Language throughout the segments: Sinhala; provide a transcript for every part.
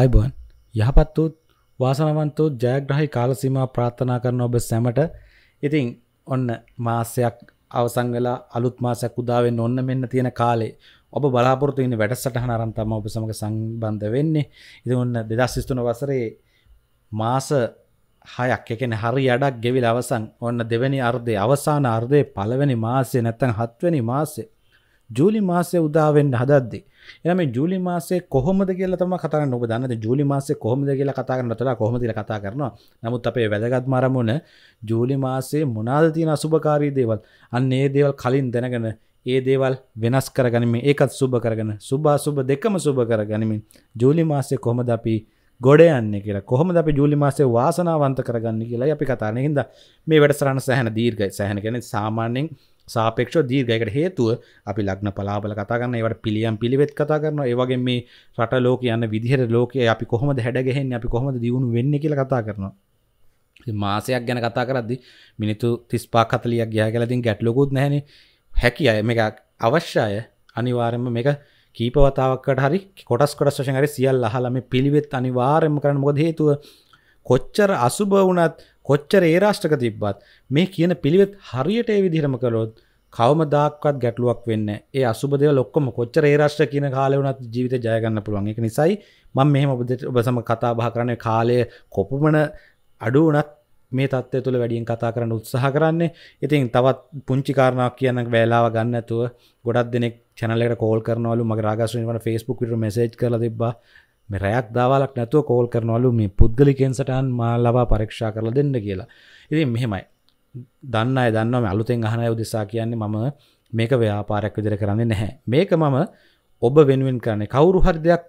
අයිබන් යහපත් වූත් වාසනවන්තූත් ජයග්‍රහහි කාලසීම ප්‍රාත්ථනා කරන ඔබ සැමට ඉතිං ඔන්න මාසයක් අවසංගලා අලුත් මාසයක් උදාවෙන් ඔන්න මෙන්න තියෙන කාලේ ඔබ බලාපොරතු ඉන්න වැඩසටහන අරන්තම ඔබ සමඟ සංබන්ධ වෙන්නේ ඉති ඔන්න දෙදස්සිස්තුන වසරේ මාස හයක් එකන හරි අඩක් ගෙවිල් අවසන් ඔන්න දෙවැනි අර්ධය අවසාන අර්ධය පළවැනි මාසේ නැත්තන් හත්වනි මාසේ ජූලි මාසය උදාවෙන් හදද්දි. එනම ජූලි මාසේ කොහොමද කියලා තම කතර ඔබ දන්න ජූලි මාසේ කොහොමද කියලා කතා කරන්න තලා කොහොමද කතා කරනවා නමුත් අපේ වැදගත් මරමුණ ජූලි මාසේ මොනාද තියෙන අසුභකාරී දේවල් අන්න ඒ දේවල් කලින් දැනගෙන ඒ දේවල් වෙනස් කරගනිමින් ඒකත් සුභ කරගෙන සුභා සුභ දෙකම සුභ කරගනිමින් ජූලි මාසේ කොහොමද අපි ගොඩ යන්න කියලා කොහොම අපි ජූලි මාසේ වාසනාවන්ත කරගන්න කියලා අපි කතානය හිද මේ වැඩසරන්න සෑහන දීර්ගයි සෑහන ගැන සාමාන්‍යෙන් සාපේක්ෂ දීර්ගයකට හේතුව අපි ලග්න පලාබල කතාගන්න ඒවට පිළියම් පිළිවෙත් කතා කරන ඒවගේ මේ රට ලෝක යන්න විදිහට ලෝකය අපි කොහොමද හැඩගහෙන් අපි කොහොමද දියුණු වෙන්න කියල කතා කරනවා මාසයක් ගැන කතා කරද්දි මිනිතු තිස්පා කතලියක් ගයා කලතින් ගැට්ලොකුත් නැන හැකි අය මේ අවශ්‍යය අනිවාරෙන්ම මේක කීපවතාවක්කට හරි කොටස් කොටස් වශයෙන් හරි සියල් අහලා මේ පිළිවෙත් අනිවාර්යයෙන්ම කරන්න මොකද හේතුව කොච්චර අසුබ වුණත් කොච්චර ඒ රාෂ්ටක තිබ්බත් මේ කියන පිළිවෙත් හරියට ඒ විදිහටම කළොත් කවමදාක්වත් ගැටලුවක් වෙන්න ඒ අසුබ දේවල් ඔක්කොම කොච්චර ඒ රාෂ්ට්‍ර කියන කාලේ වුණත් ජීවිතය ජය ගන්න පුළුවන් ඒක නිසායි මම මෙහෙම ඔබ සම කතා බහ කරන්නේ කාලය කොපමණ අඩු වුණත් මේ තත්ත්වය තුළ වැඩියෙන් කතා කරන්න උත්සාහ කරන්නේ ඉතින් තවත් පුංචි කාරණාවක් කියන්න වෙලාව ගන්න ඇතුව ගොඩක් දෙනෙක් චැනලට කෝල් කරනවලු මගේ රාගස්වනි වන ෆස්බුක් විට මෙසේජ් කර තිබා මේ රැයක් දවල්ක් නැතුව කෝල් කරනවලු මේ පුද්ගලිකෙන් සටහන් මා ලබා පරීක්ෂා කරලා දෙන්න කියලා. ඉතින් මෙහෙමයි. දන්න අය දන්නවා මේ අලුතෙන් අහන අය උදෙසා කියන්නේ මම මේක ව්‍යාපාරයක් විදිහට කරන්නේ නැහැ. මේක මම ඔබ වෙනුවෙන් කරන්නේ. කවුරු හරි දෙයක්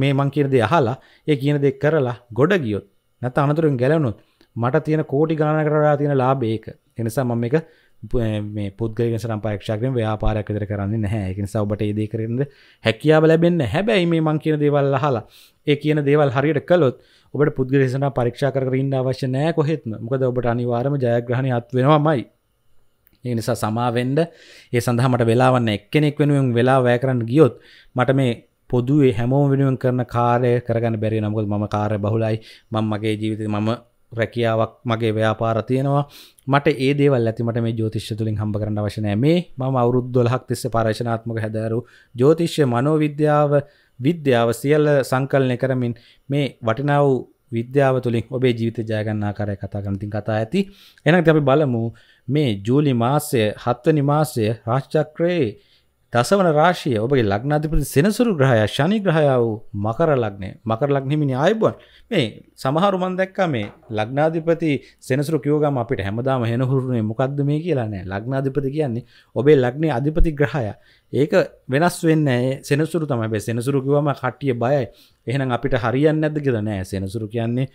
මේ මං කියන දේ අහලා ඒ කියන දේ කරලා ගොඩ ගියොත් නැත්නම් අනතුරෙන් ගැලවුණොත් මට තියෙන කෝටි ගණනකට වඩා තියෙන ලාභය ඒක. ඒ නිසා මම මේක මේ පුද්ගලක සම්පක්ෂක්‍රම ව්‍යාපාරයක් විතර කරන්නේ නැහැ ඒක නිසා ඔබට ඒ දේ කරන්න හැකියාව ලැබෙන්නේ හැබැයි මේ මං කියන දේවල් අහලා ඒ කියන දේවල් හරියට කළොත් ඔබට පුද්ගලේශනා පරීක්ෂා කරන්න අවශ්‍ය නැහැ කොහෙත්ම මොකද ඔබට අනිවාර්යම ජයග්‍රහණය අත් වෙනවාමයි ඒ නිසා සමාවෙන්ඩ ඒ සඳහමට වෙලාවන්න එක්කෙනෙක් වෙනුවෙන් වෙලා වැය කරන්න ගියොත් මට මේ පොදුවේ හැමෝම වෙනුවෙන් කරන කාරය කරගන්න බැරි නමුත් ම කාර බහුලයි මං මගේ ජීවිත මම රැකියාවක් මගේ ව්‍යාපාර තියෙනවා මට ඒ දේවල් ඇතිමට මේ ජෝතිශ්‍ය තුළින් හම්බ කරන්න වශනය මේ මම අවුරුද්දොලහක් තිස්ස පර්ශනාත්මක හැදෑරු ජෝතිශ්‍ය මනෝවිද්‍යාව විද්‍යාව සියල්ල සංකල්නය කරමින් මේ වටිනාව විද්‍යාව තුළින් ඔබේ ජීවිත ජයගන්නා කරය කතා කරනතින් කතා ඇති එනක් අපි බලමු මේ ජූලි මාසය හත්වනි මාසය රාශ්චක්‍රයේ දසවන රාශිය ඔබගේ ලග්නාධිපති සෙනසුරු ග්‍රහයා ශනි ග්‍රහයා වූ මකර ලග්නය මකර ලග්නෙමිනි ආයුබෝවන් මේ සමහරු මන් දැක්කා මේ ලග්නාධිපති සෙනසුරු කිව්ව ගම අපිට හැමදාම හෙනහුරුනේ මොකද්ද මේ කියලා නෑ ලග්නාධිපති කියන්නේ ඔබේ ලග්නේ අධිපති ග්‍රහයා ඒක වෙනස් වෙන්නේ නෑ සෙනසුරු තමයි හැබැයි සෙනසුරු කිව්වම කට්ටිය බයයි එහෙනම් අපිට හරියන්නේ නැද්ද කියලා නෑ සෙනසුරු කියන්නේ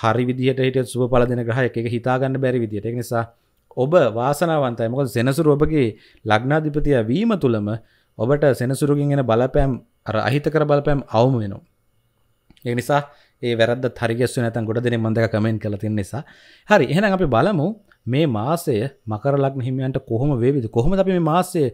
හරි විදිහට හිටියොත් සුබ පළ දෙන ග්‍රහයෙක් ඒක හිතාගන්න බැරි විදිහට ඒ නිසා ඔබ වාසනාවන්තයි මොකද සෙනසුරු ඔබගේ ලග්නාධිපතිය වීම තුළම ඔබට සෙනසුරුකින් එන බලපෑම් අර අහිතකර බලපෑම් අවම වෙනවා. ඒ නිසා ඒ වැරද්ද හරිගැස්සුවේ නැත්නම් ගොඩ දෙනෙක් මම දෙක කමෙන්ට් කරලා තියෙන නිසා. හරි එහෙනම් අපි බලමු මේ මාසය මකර ලග්න හිමියන්ට කොහොම වේවිද? කොහොමද අපි මේ මාසයේ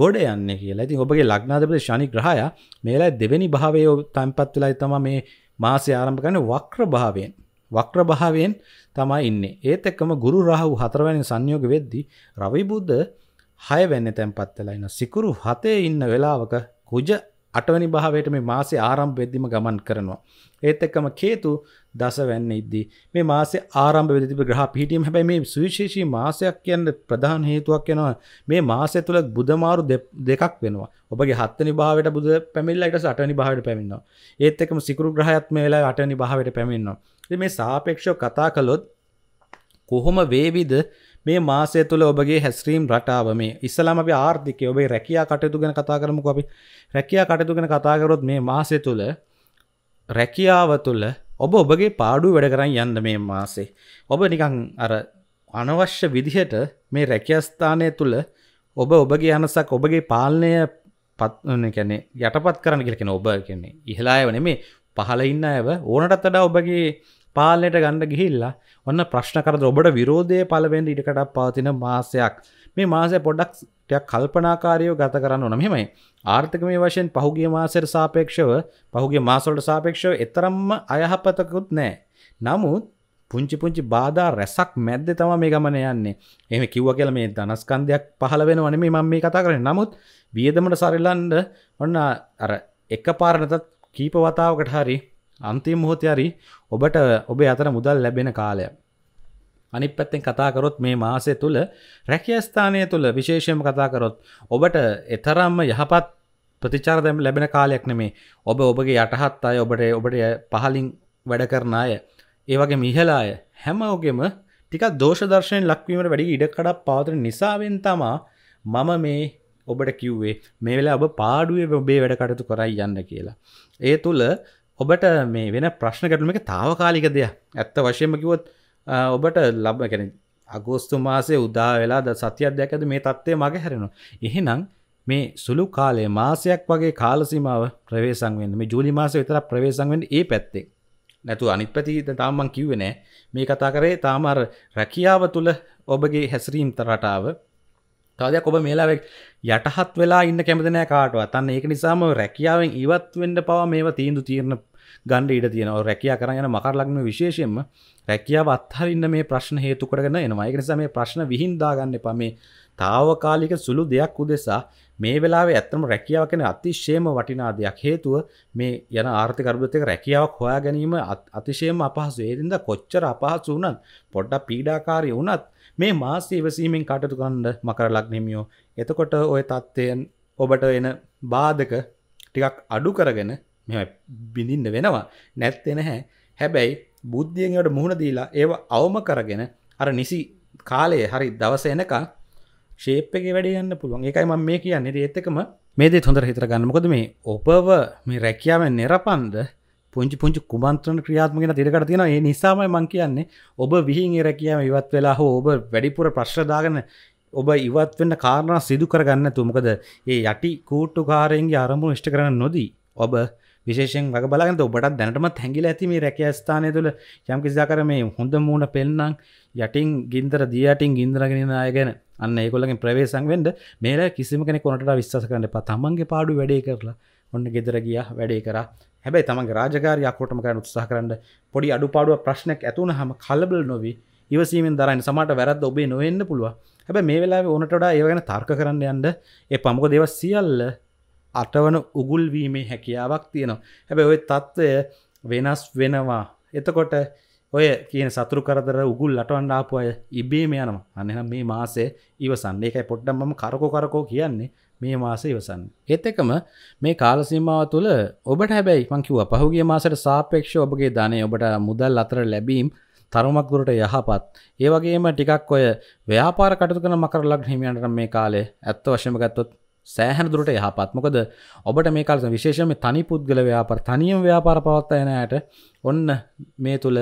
ගොඩ යන්නේ කියලා. ඉතින් ඔබගේ ලග්නාධිපති ශනි ග්‍රහයා මේලා දෙවෙනි භාවයේ තැන්පත් වෙලා තමයි මේ මාසය ආරම්භ කරන්නේ වක්‍ර භාවයෙන්. වක්‍ර භාවයෙන් තමයි ඉන්නේ. ඒත් එක්කම ගුරු රාහු හතරවැනි සංයෝග වෙද්දී රවි බුද්ධ හයවැනි තැන්පත් වෙලා ඉන සිකුරු හතේ ඉන්න වෙලාවක කුජ අටවැනි භාවයට මේ මාසේ ආරම්භ වෙද්දිම ගමන් කරනවා. ඒත් එක්කම කේතු දසවැන්න ඉද්දී මේ මාසේ ආරම්භ වෙද්දී තිබෙන ග්‍රහ පිහිටීම හැබැයි මේ සුවිශේෂී මාසයක් කියන්නේ ප්‍රධාන හේතුවක් වෙනවා. මේ මාසය තුළ බුධ මාරු දෙකක් වෙනවා. ඔබගේ හත්වෙනි භාවයට බුධ පැමිණලා ඊට පස්සේ අටවෙනි භාවයට පැමිණෙනවා. ඒත් එක්කම සිකුරු ග්‍රහයත් මේ වෙලාවේ අටවෙනි භාවයට පැමිණෙනවා. ඉතින් මේ සාපේක්ෂව කතා කළොත් කොහොම වේවිද මේ මාසය තුළ ඔබගේ හැස්ත්‍රීම් රටාව මේ ඉස්සලාම අපි ආර්ථිකය ඔබේ රැකයා කටයුතු ගැන කතා කරමුකෝ අපි රැකයා කටයුතු ගැන කතා කරොත් මේ මාසය තුළ රැකියාව තුළ ඔබ ඔබගේ පාඩු වැඩ කරන්න යන්න මේ මාසේ ඔබ නිකං අර අනවශ්‍ය විදිහට මේ රැකියස්ථානය තුළ ඔබ ඔබගේ අනසක් ඔබගේ පාලනය පත්න කැනෙ යටපත් කරන්න කිලකෙන ඔබ කියන්නේ ඉහලායවන මේ පහල ඉන්න ඇව ඕනටත් වඩා ඔබගේ පාලනයට ගණ්ඩ ගිහිල්ලා ඔන්න ප්‍රශ්න කරද ඔබට විරෝධය පලවෙන් ඉඩකටක් පාතින මාසයක් මේ මාසය පොඩ්ඩක් කල්පනාකාරයෝ ගත කරන්න ඕන මෙමයි ආර්ථික මේ වශයෙන් පහුගේ මාසයට සාපේක්ෂව පහුගේ මාසොලට සාපේක්ෂව එතරම්ම අයහපතකුත් නෑ නමුත් පුංචි පුංචි බාධා රැසක් මැද්ද තම මේ ගමන යන්නේ එහම කිව්ව කියල මේ දනස්කන්දයක් පහල වෙන වන මේ මම මේ කතා කරන නමුත් වියදමට සරිල්ලන්ඩ ඔන්න අර එක පාරණතත් කීප වතාවකට හරි අන්තිම මොහොතේ හරි ඔබට ඔබේ අතර මුදල් ලැබෙන කාලය අනිත් පැත්තෙන් කතා කරොත් මේ මාසය තුල රැකියා ස්ථානය තුල විශේෂයෙන්ම කතා කරොත් ඔබට එතරම්ම යහපත් ප්‍රතිචාර දැම ලැබෙන කාලයක් නෙමේ ඔබ ඔබගේ යටහත් අය ඔබට ඔබට පහලින් වැඩ කරන අය ඒ වගේ මිහලා අය හැම ඔගෙම ටිකක් දෝෂ දර්ශයෙන් ලක්වීමට වැඩි ඉඩකඩක් පවතර නිසාවෙන් තමා මම මේ ඔබට කිව්වේ මේ වෙලා ඔබ පාඩුවේ ඔබේ වැඩ කටයුතු කරයි යන්න කියලා. ඒ තුළ ඔබට මේ වෙන ප්‍රශ්න ගැටලුම එක තාවකාලික දෙයක් ඇත්ත වශයෙන්ම කිවොත් ඔබට ලබ කැන අගෝස්තු මාසේ උදා වෙලා ද සතියක් දෙයක් ඇද මේ තත්ත්වය මග හැරෙනවා එහෙනම් මේ සුළු කාලේ මාසයක් වගේ කාලසිමාව ප්‍රවේසංවෙන් මේ ජූලි මාස විතර ප්‍රවේසංවෙන් ඒ පැත්තේ නැතු අනිත් පැති තාමන් කිව්වෙනෑ මේ කතා කරේ තාමර රැකියාව තුළ ඔබගේ හැසිරීම් තරටාව තවදයක් ඔබ මේලාව යටහත් වෙලා ඉන්න කැමතිනෑ කාටුව අතන්න ඒක නිසාම රැකියාවෙන් ඉවත් වෙන්ඩ පවා මේ තීන්දු තීරණ ගණ්ඩ ඉඩ තියෙන රැකයා කරගෙන මකරලක්න විශේෂයෙන්ම රැකියාව අත්හරන්න මේ ප්‍රශ්න හේතු කරගෙන එනවා එක නිසා මේ ප්‍රශ්න විහින්දාගන්න පමේ තාවකාලික සුළු දෙයක් උදෙසා මේ වෙලාව ඇත්තම රැකියාව කෙන අතිශේම වටිනා දෙයක් හේතුව මේ යන ආර්ථිකරබතක රැකියාවක් හොයා ගැනීම අතිශයම අපහසු ඒදින්ද කොච්චර අපහසු වනත් පොඩ්ඩ පීඩාකාරය වනත් මේ මාස ඉවසීමෙන් කටතු ගන්න මකර ලක්නෙමියෝ එතකොට ඔය තත්ත්වයන් ඔබට එන බාධක ටිකක් අඩු කරගෙන මෙ බිඳින්න වෙනවා නැත්තෙන හැ හැබැයි බුද්ධියෙන්ට මුහුණ දීලා ඒව අවම කරගෙන අර නිසි කාලයේ හරි දවස එනකා ශේප්ක වැඩියන්න පුළුවන් එකයි ම මේ කියන්නේ ඒත්තකම මේදේ හොඳර හිතරගන්න මොකද මේ ඔපව මේ රැකියාවෙන් නිරපන්ද පුංචි පුංචි කුමන්ත්‍රන ක්‍රියාත්මගෙන තිරකට තියෙන ඒ නිසාමයි මං කියන්නේ ඔබ විහින් එර කියම ඉවත් වෙලා හෝ ඔබ වැඩිපුර ප්‍රශ්්‍රදාගන ඔබ ඉවත් වන්න කාරණා සිදු කරගන්න තුමකද ඒ යටි කූට්ටු කාරයෙන්ගේ අරමුණ ෂ්ට කරන නොදී ඔබ විශේෂෙන් වග බලගන්න ඔබට දැනටමත් හැඟිල ඇති මේ රැක ස්ථානය තුළ යම් කිසිදා කර මේ හොඳ මූුණ පෙන්න්නම් යටින් ගින්දර දියටින් ගින්දරගෙන අයගෙන අන්න ඒකොලින් ප්‍රවේසන් වෙන්ඩ මේල කිසිම කෙන කොනට විශ්වාස කරන්න ප තමන්ගේ පාඩු වැඩේ කරලා ඔන්න ගෙදර ගිය වැඩේ කර හැබැයි තම රාජකාර යකෝටම කරන උත්සාහ කරන්න පොඩි අඩුපාඩුව ප්‍රශ්නයක් ඇතුන හම කලබල නොවී ඉවසීමෙන් දරන්න සමට වැරද ඔබේ නොවෙන්න පුළුව හැබ මේ වෙලා ඕනටඩා ඒවගෙන තර්ක කරන්න යන්ඩ ඒ පමක දෙව සියල්ල අටවන උගුල්වීමේ හැකියාවක් තියෙනවා හැබ ඔය තත්ත්වය වෙනස් වෙනවා එතකොට ඔය කියන සතුරු කරදර උගුල් අටවන්න ආපු අය ඉබේම යනවා අන්නනම් මේ මාසේ ඉවසන්නේ එකයි පොඩ්ඩම් මම කරකෝ කරකෝ කියන්නේ මේ මාසේ ඉවසන්න. ඒත් එකම මේ කාල සීමාව තුළ ඔබට හැබැයි මං කිව්වා පහුගිය මාසයට සාපේක්ෂව ඔබගේ ධනය ඔබට මුදල් අතර ලැබීම් තරමක් දුරට යහපත්. ඒ වගේම ටිකක් ඔය ව්‍යාපාර කටයුතු කරන මකර ලග්න හිමියන්ට මේ කාලේ ඇත්ත වශයෙන්ම ගත්තොත් සෑහන දුරට යහපත්. මොකද ඔබට මේ කාලේ විශේෂයෙන්ම තනි පුද්ගල ව්‍යාපාර තනියම ව්‍යාපාර පවත්වා යන අයට ඔන්න මේ තුල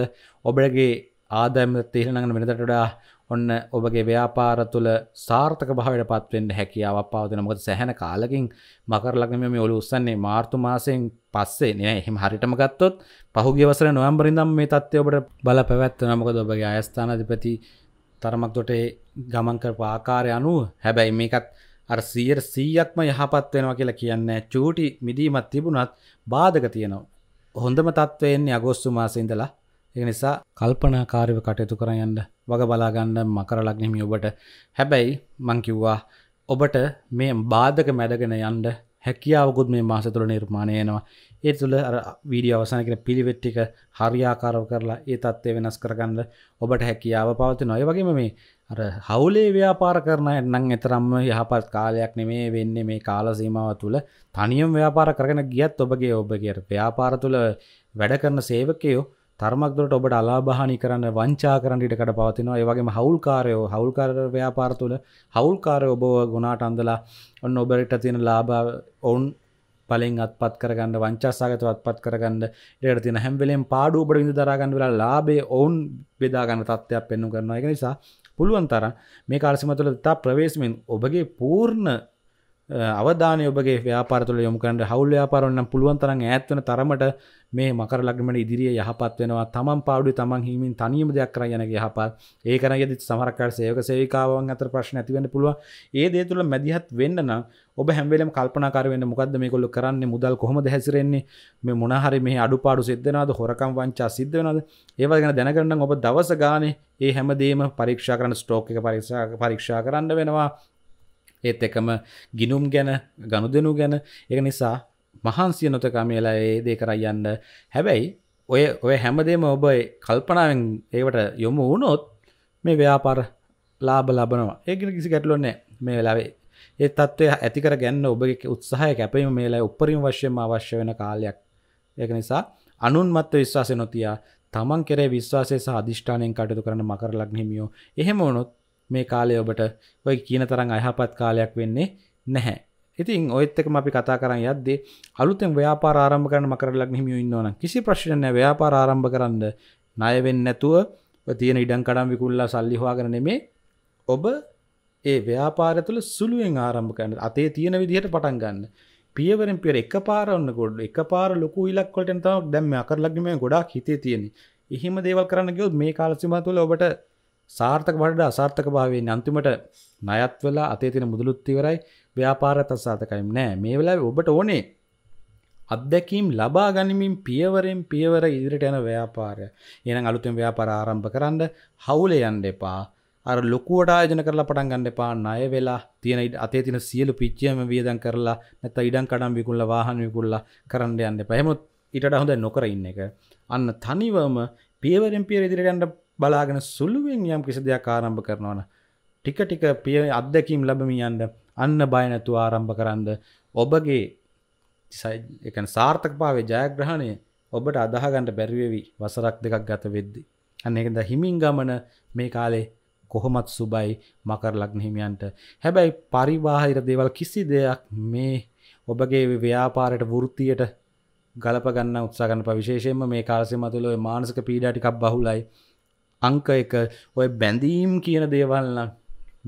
ඔබගේ ආදායම තීරණය වෙනදට වඩා ඔන්න ඔබගේ ව්‍යාපාර තුළ සාර්ථක භාවයට පත්වෙන්න හැකියාවක් පවතින මොකද සැහැන කාලකින් මකර ලග්නමය මේ ඔලු උස්සන්නේ මාර්තු මාසයෙන් පස්සේ නෑ එහෙම හරියටම ගත්තොත් පහුගිය වසර නොවැම්බර් ඉඳන් මේ තත්ත්වය ඔබට බල පැවැත්වෙනවා මොකද ඔබගේ අයස්ථානාධිපති තරමක් දොටේ ගමන් කරපු ආකාරය අනුව හැබැයි මේකත් අර 100%ක්ම යහපත් වෙනවා කියලා කියන්නේ චූටි මිදීමක් තිබුණත් බාධක තියෙනවා හොඳම තත්ත්වය එන්නේ අගෝස්තු මාසේ ඉඳලා ඒ නිසා කල්පනාකාරව කටයුතු කර යන්න වග බලාගන්න මකර ලග්නෙමි ඔබට හැබැයි මංකිව්වා ඔබට මේ බාධක මැඩගෙන යන්ඩ හැකියාවකුත් මේ මාස තුළ නිර්මාණයනවා ඒ තුළ වීඩිය අවසානකෙන පිළිවෙට්ටික හරියාකාරව කරලා ඒ තත්ත්වය වෙනස් කරගන්න ඔබට හැකියාව පවති නොය වගේම මේ අර හවුලේ ව්‍යාපාර කරන එන්නම් එතරම්ම යහපත් කාලයක් නෙමේ වෙන්නේ මේ කාල සීමාව තුළ තනියම් ව්‍යාපාර කරගෙන ගියත් ඔබගේ ඔබගේ ව්‍යාපාර තුළ වැඩ කරන සේවකයෝ තර්මක් දුරට ඔබට අලාභහානි කරන්න වංචා කරන්න ඉඩ කඩ පවතිනවා. ඒ වගේම හවුල්කාරයෝ හවුල්කාර ව්‍යාපාර තුල හවුල්කාරයෝ ඔබව ගුණාට අඳලා ඔන්න ඔබට තියෙන ලාභ ඔවුන් පලෙන් අත්පත් කරගන්න වංචාසාගතව අත්පත් කරගන්න ඉඩට තියෙන හැම වෙලෙම පාඩු ඔබට විඳ දරා ගන්න වෙලා ලාභේ ඔවුන් බෙදා ගන්න තත්ත්වයක් පෙන්වු කරනවා. ඒක නිසා පුළුවන් තරම් මේ කාලසීම තුළ තා ප්‍රවේශමෙන් ඔබගේ පූර්ණ අවධානය ඔබගේ ව්‍යාපාරතුල යොමුකරට හවුල් ්‍යාපාරන්නම් පුළුවන් තරන් ඇත්වන තරමට මේ මකර ලක්නමට ඉදිරිිය යහපත් වෙනවා තමන් පාඩු තමන් හිමින් තනියම දෙයක් කර යන යහපත් ඒකන ගෙදි සමරකර සයක සේකාවන් අතර ප්‍රශ්න ඇතිවෙන පුළුව ඒ දේ තුළ මැදිහත් වෙන්නන ඔබ හැමලම් කල්පනාකාරවෙන්න මොකද මේ කොල්ල කරන්න මුදල් කොහොම හැසිරෙන්නේ මේ මොනහරි මේ අඩුපාඩු සිද්ධනාද හොරකම් වංචා සිද්ධවනද ඒව ගැන දැනගන්න ඔබ දවස ගානේ ඒ හැමදේම පරීක්ෂා කරන ස්ටෝක එක පරික්ෂා පරීක්ෂා කරන්න වෙනවා ඒත් එකම ගිනුම් ගැන ගණු දෙනු ගැන එක නිසා මහන්සිය නොතකමේලා ඒ දේ කරයන්න හැබැයි ඔය ඔය හැමදේම ඔබ කල්පනාවෙන් ඒවට යොමු වුණොත් මේ ව්‍යාපාර ලාබ ලබනවා ඒගෙන කිසි ගැටලොන්නේ මේ වෙලාවේ ඒ තත්ත්වය ඇතිකර ගැන්න ඔබගේ උත්සාහය කැපීම මේලා උපරිම වශයෙන් අවශ්‍ය වෙන කාලයක් ඒක නිසා අනුන්මත්ව විශ්වාසය නොතියා තමන් කෙරේ විශ්වාසය සහ අධිෂ්ඨානයෙන් කටයුතු කරන මකර ලග්නහිමියෝ එහෙම වුණොත් මේ කාලය ඔබට ඔය කියන තරම් අයහපත් කාලයක් වෙන්නේ නැහැ. ඉතින් ඔයත් එක්කම අපි කතා කරන් යද්දී අලුතෙන් ව්‍යාපාර ආරම්භ කරන්න මකරලක් හිමියෝ ඉන්නවනම් කිසි ප්‍රශ්නයක් නැහැ ව්‍යාපාර ආරම්භ කරන්න ණය වෙන්නේ නැතුව ඔය තියෙන ඉඩම් කඩම් විකුණලා සල්ලි හොයාගෙන නෙමේ ඔබ ඒ ව්‍යාපාරය තුළ සුළුවෙන් ආරම්භ කරන්න අතේ තියෙන විදිහට පටන් ගන්න. පියවරෙන් පියවර එකපාර ඔන්න ගොඩ එකපාර ලොකු ඉලක්ක වලට තමයි දැන් මේ අකරලක් මේ ගොඩාක් හිතේ තියෙන්නේ. එහෙම දේවල් කරන්න ගියොත් මේ කාල සීමාව තුළ ඔබට සාර්ථක වඩ අසාර්ථක භාවයෙන් අන්තිමට නයත් වෙලා අතේ තියෙන මුදලුත් ඉවරයි ව්‍යාපාරයත් අසාර්ථකයිම නෑ මේ වෙලාවේ ඔබට ඕනේ අත්දැකීම් ලබා ගනිමින් පියවරෙන් පියවර ඉදිරියට යන ව්‍යාපාරය එහෙනම් අලුතෙන් ව්‍යාපාර ආරම්භ කරන්න හවුලේ යන්න එපා අර ලොකුවට ආයෝජන කරලා පටන් ගන්න එපා ණය වෙලා තියෙන අතේ තියෙන සියලු පිච්චියම වියදම් කරලා නැත්නම් ඉඩම් කඩම් විකුණලා වාහන විකුණලා කරන්න යන්න එපා. එහෙමොත් ඊට වඩා හොඳ නොකර ඉන්න එක. අන්න තනිවම පියවරෙන් පියවර ඉදිරියට යන්න බලාගෙන සුළුවෙන් යම් කිසි දෙයක් ආරම්භ කරනවන. ටික ටික පිය අත්දැකීම් ලැබමියන්ද අන්න බය නැතුව ආරම්භ කරන්ද ඔබගේ එක සාර්ථකභාවේ ජයග්‍රහණය ඔබට අදහගන්නට බැරිවෙවි වසරක් දෙකක් ගත වෙද්දි. අන්න එකද හිමින් ගමන මේ කාලේ කොහොමත් සුබයි මකර ලග්න හිමියන්ට. හැබැයි පරිවාහිර දේවල් කිසි දෙයක් මේ ඔබගේ ව්‍යාපාරයට වෘත්තියට ගලපගන්න උත්සාගන්න පවිශේෂයෙන්ම මේ කාලසෙ මතුළ මානසික පීඩාටිකක් බහුලයි අංක එක ඔය බැඳීම් කියන දේවල්නම්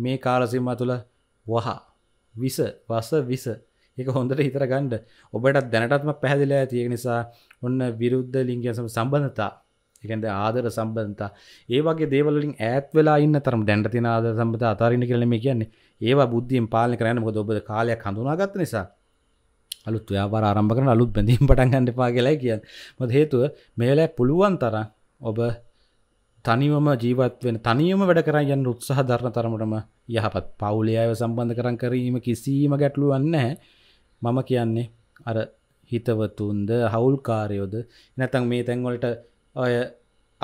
මේ කාලසිම්ම තුළ වහා විස වස විස එක හොඳට හිතර ගණ්ඩ ඔබටත් දැනටත්ම පැහදිලා තියෙන නිසා ඔන්න විරුද්ධ ලිංගයසම සම්බඳතා එකද ආදර සම්බන්තා ඒවගේ දේවලින් ඇත් වෙලා ඉන්න තරම් දැන්ට තින ආද සම්බත අතාරණ කරලම කියන්නේ ඒවා බුද්ධියෙන් පාලන කරන්න මොද ඔබද කාලයක් හඳුනාගත් නිසා අලුත් ව්‍යාපාර ආරම්භ කරන අලුත් බැඳීම් පටන් ගන්න එපා කියලායි කියන් මොකද හේතුව මේලෑ පුළුවන් තරම් ඔබ තනිවම ජීවත් වෙන තනියම වැඩ කරයන්න උත්සාහ ධරණ තරමටම යහපත් පවුලේ අය සම්බන්ධ කරන් කරීම කිසිීම ගැටලුවන්න මම කියන්නේ අර හිතවතුන්ද හවුල්කාරයෝද නැතන් මේ තැන්වලට ඔය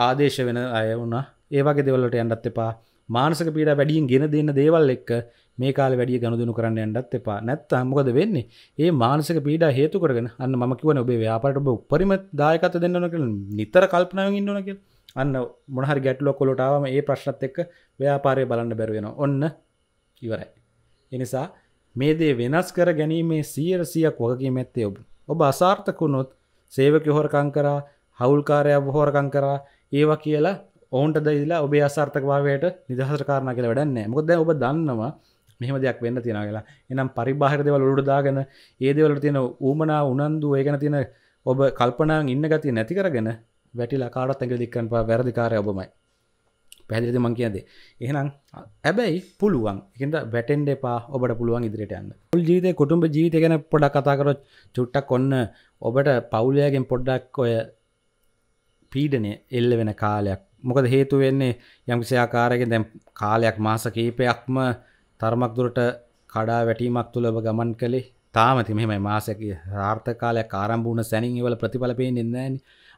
ආදේශ වෙන අය වුණා ඒවගේ දෙවලට ඇන්ඩත් එපා මානසක පීට වැඩියෙන් ගෙන දෙන්න දේවල් එක් මේ කාල වැඩිය ගනුදනු කරන්න ඇන්ඩත් එපා නැත්ත අමකද වෙන්නේ ඒ මානසක පීඩ හේතු කරගෙන අන්න මකිවන ඔබේ ව්‍යාපට ඔබ උපරිම දායකත දෙන්නන නිතර කල්පනාව ඉන්නනකිල් අන්න මොනහරි ගැටලුව කොලොටාවම ඒ ප්‍රශ්නත් එක්ක ව්‍යාපාරය බලන්න බැරුවෙන ඔන්න ඉවරයි. එනිසා මේදේ වෙනස් කර ගැනීමේ සියර සියක් වගකීම ඇත්තේ ඔබ ඔබ අසාර්ථකුණොත් සේවක හොරකං කරා හවුල්කාරය බොහෝරකං කරා ඒවා කියලා ඔවන්ට දයිලා ඔබ අසාර්ථකවාාවයට නිදහසකාරණ කියල වැඩන්න මුොද ඔබ දන්නවා මෙහම දෙයක් වෙන්න තියෙන කියලා එනම් පරිබාහිරදවල උඩුදාගෙන ඒදවලට තියෙන ඌමනා උනන්දු ඒගැන තියෙන ඔබ කල්පනාව ඉන්න ගති නැති කරගෙන වැටිලා කාඩත් ඇඟ දික්කන්න පා වැරදිකාරය ඔබමයි පැදිරිති මං කියද එහෙනම් ඇබැයි පුළුවන් එකට වැටෙන්ඩ පා ඔබට පුළුවන් ඉදිරිට යන්න පුල් ජීවිත කුටුම්ඹ ජීවිත ගැන පොඩක් කතාකරොත් චුට්ටක් ඔන්න ඔබට පවුලයාගෙන් පොඩ්ඩක් ඔය පීඩනය එල්ල වෙන කාලයක් මොකද හේතු වෙන්නේ යම්කිසියාකාරයගෙන් දැම් කාලයක් මාස කීපයක්ම තර්මක් දුරට කඩා වැටීමක් තුළ ඔබ ගමන් කළේ තාමති මෙමයි මාසක ආර්ථකාලයක් ආරම්භූුණ සැනින් වල ප්‍රතිඵලපයෙන් ඉන්නන්නේ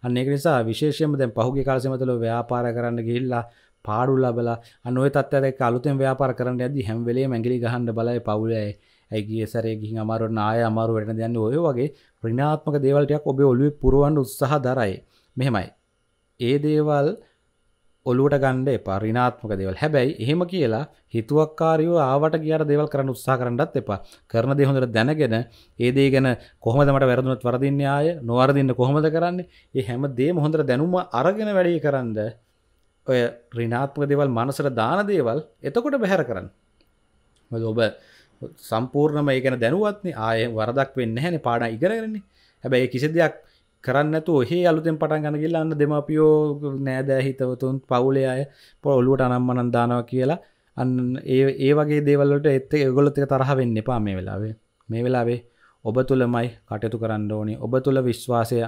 අන්නේ නිසා විශේෂයම දැන් පහුගේ කාලසමතුල ව්‍යාපාර කරන්න ගිහිල්ලා පාඩු ලබලා අනුව තත්තරක් අලුතෙන් ව්‍යාපාර කරන්න ඇදදි හැම්වෙලේ මැගලි ගහන්ඩ බලයි පවුලයි ඇගේ සරේ ගිහි අමාරු නාය අමාරු වැටන දන්න ඔය වගේ ප්‍රිනාත්මක දේවල්ටයක් ඔබේ ඔලුවේ පුරුවන්ඩ උත්සහ දරයි මෙහෙමයි ඒ දේවල් ඔලුවට ගණ්ඩ එපා රිනාත්මක දෙවල් හැබැයි එහෙම කියලා හිතුවක්කාරයෝ ආවට කියට දෙවල් කරන්න උත්සා කරන්නත් එපා කරන දෙහොඳට දැනගෙන ඒදේ ගැන කොහමදමට වැරදුනත් වරදින්න ආය නොවරදින්න කොහොමද කරන්නේ ඒ හැම දේ හොඳට දැනුම අරගෙන වැඩේ කරන්න ඔය රිනාත්මක දෙවල් මනසට දාන දේවල් එතකොට බැහැර කරන්න ඔබ සම්පූර්ණම ඒකන දැනුවත්න ආය වරදක් වෙන්න හැන පාඩා ඉගරන්නේ හැබැයි කිසි දෙයක් කරන්නතු ඔහේ අලුතෙන් පටන් ගන්න කියලා අන්න දෙමපියෝ නෑදෑ හිතවතුන් පවුලේ අය පො ඔලුවට අනම්මනන් දානවා කියලා අන්න ඒ ඒ වගේ දේවල්ලට එත්ත ගොලොතික තරහ වෙන්න එපා මේ වෙලාවේ මේ වෙලාවේ ඔබ තුළමයි කටයුතු කරන්න ඕනේ ඔබ තුළ විශ්වාසය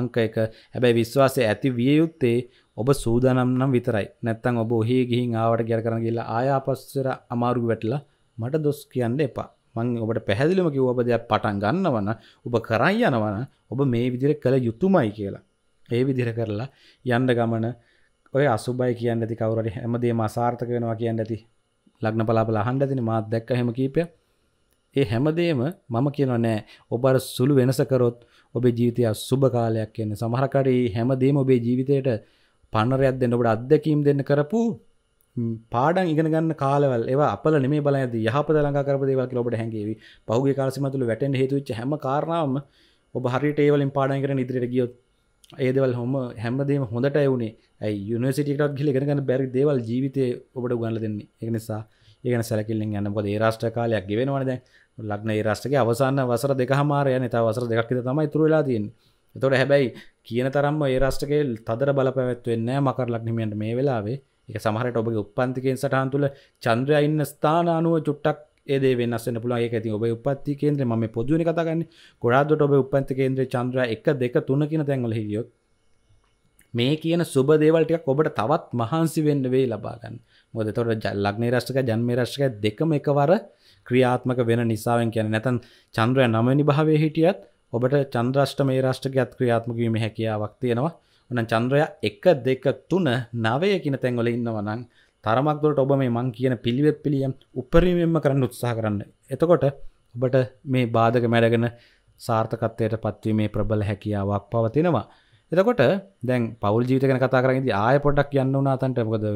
අංක එක හැබැයි විශ්වාසය ඇති විය යුත්තේ ඔබ සූදානම් නම් විතරයි නැත්තම් ඔබ ඔහේ ගිහින් ආවට ගැර කරන කියලා ආයාපස්සර අමාරු වැටලා මට දොස් කියන්න එපා මං ඔබට පැහැදිලිම කිව් ඔබ දෙයක් පටන් ගන්නවන ඔබ කරයි යනවන ඔබ මේ විදිර කළ යුතුමයි කියලා ඒ විදිර කරලා යන්ඩ ගමන ඔය අසුබයි කියන්න ඇති කවරට හැමදේ මසාර්ථක වෙනවා කියන්න ඇති ලග්න පලාපල හන්ඩ තින මාත් දැක්ක හෙම කීපය ඒ හැමදේම මම කියන නෑ ඔබර සුළු වෙනසකරොත් ඔබේ ජීවිතය සුභ කාලයක් කියන්නේ සමහරකට හැමදේම ඔබේ ජීවිතයට පන්නරයක් දෙන්න ඔබට අත්දැකීම් දෙන්න කරපු පාඩන් ඉගෙනගන්න කාලවල් ඒවා අපල නෙමේ බල ඇද යහපත ලංකා කරපු දේවල් කියලා ඔබට හැංගේවි. පහුගිය කාලසීමතුළු වැටෙන්න හේතු වෙච්ච හැම කාරණාවම ඔබ හරියට ඒ වලින් පාඩම් කරගෙන ඉදිරියට ගියොත් ඒදවල් හොම හැමදේම හොඳට ඇවුණේ ඇයි යුනිසිටක් ගිල ගෙනගන්න බැරි දේවල් ජීවිතය ඔබට ගන්න දෙන්නේ එක නිසා ඒගන සැකිල්ලින් යන්න පොද රාෂ්ට කාලයක් ගෙවෙනවනද ලක්න රාෂ්ටක අවසාන්න වසර දෙකහමාරය නත වසර දෙකක් තමයි තුරලා තියෙන් එතොට හැබැයි කියන තරම්ම ඒ රාෂ්ටකේ තදර බල පැවැත්වවෙන්න මකර ලක්නිමියන්ට මේ වෙලාවේ එක සමහරට ඔබගේ උපන්තිකෙන් සටහන් තුළ චන්ද්‍රය ඉන්න ස්ථාන අනුව චුට්ටක් ඒදේ වෙනස්සන්න පුළන් ඒක ඇති ඔබ උපත්ති කේන්ද්‍ර ම පොදුවන කතාගන්න ගොඩාදොට ඔබ උපන්ති කේන්ද්‍ර චන්ද්‍ර එක දෙක තුන කියන තැන්වල හිරියොත් මේ කියන සුබ දේවල්ටික ඔබට තවත් මහන්සි වෙන්න වේ ලබාගන්න මොද තොට ජල්ලක්නේ රශ්ක ජන්මේ රශ්ක දෙකම එකවර ක්‍රියාත්මක වෙන නිසාවෙන් කියන නැතන් චන්ද්‍රය නමනි භාවේ හිටියත් ඔබට චන්ද්‍රෂ්ට මේ රාෂ්ටකයත් ක්‍රියාත්මකවීම හැකියාවක් තියෙනවා වන චන්ද්‍රය එක දෙක තුන නවය කියන තැන්වල ඉන්නවනං තරමක්දොට ඔබ මේ මං කියන පිළිවෙත් පිළියම් උපරීමෙන්ම කරන්න උත්සාහ කරන්න එතකොට ඔබට මේ බාධක මැඩගෙන සාර්ථකත්වයට පත්වීමේ ප්‍රබල හැකියාවක් පවතිනවා එතකොට දැන් පවල් ජීතකන කතා කරගද ආය පොඩක් යන්න වනාතන්ට මොකද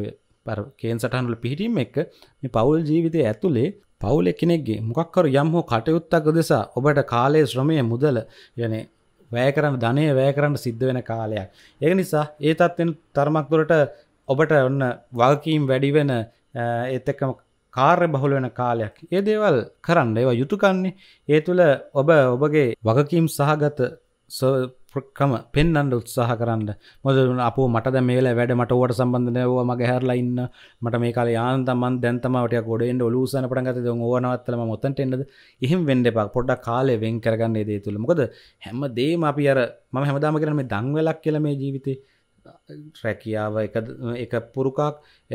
කේන් සටහන්ල පිහිටීම එක් මේ පවුල් ජීවිතය ඇතුළේ පවුල කෙනෙක්ගේ මොකක්කර යම් හෝ කටයුත්තක් දෙසා ඔබට කාලයේ ශ්‍රමය මුදල යනේ වැය කරන්න ධනය වැය කරන්න සිද්ධ වෙන කාලයක් ඒක නිසා ඒ තත්ත්වෙන් තර්මක්තුරට ඔබට ඔන්න වගකීම් වැඩිවෙන ඒත් එක්කම කාර්ය බහුල වෙන කාලයක් ඒ දේවල් කරන්න ඒවා යුතුකන්නේ ඒ තුළ ඔබ ඔබගේ වගකීම් සහගත ප්‍රක්කම පෙන්න්නට උත්සාහ කරන්න මොදන අප මට මේල වැඩ මට ෝට සම්බන්ධනයව මගේ හැරලා ඉන්න මට මේ කල යාන්තමන් දැන්තමට ගොඩෙන්ට ඔලුසන පටගත ඕනවත්තම මොතන්ට එන්නද එහෙම වෙන්ඩපක් පොඩ්ඩ කාලය වෙන් කරගන්නේ දේ තුළ මොකද හැම දේම අපි අර ම හැමදාම කරන මේ දංවලක් කියල මේ ජීවිතේ රැකියාව එක පුරුකක්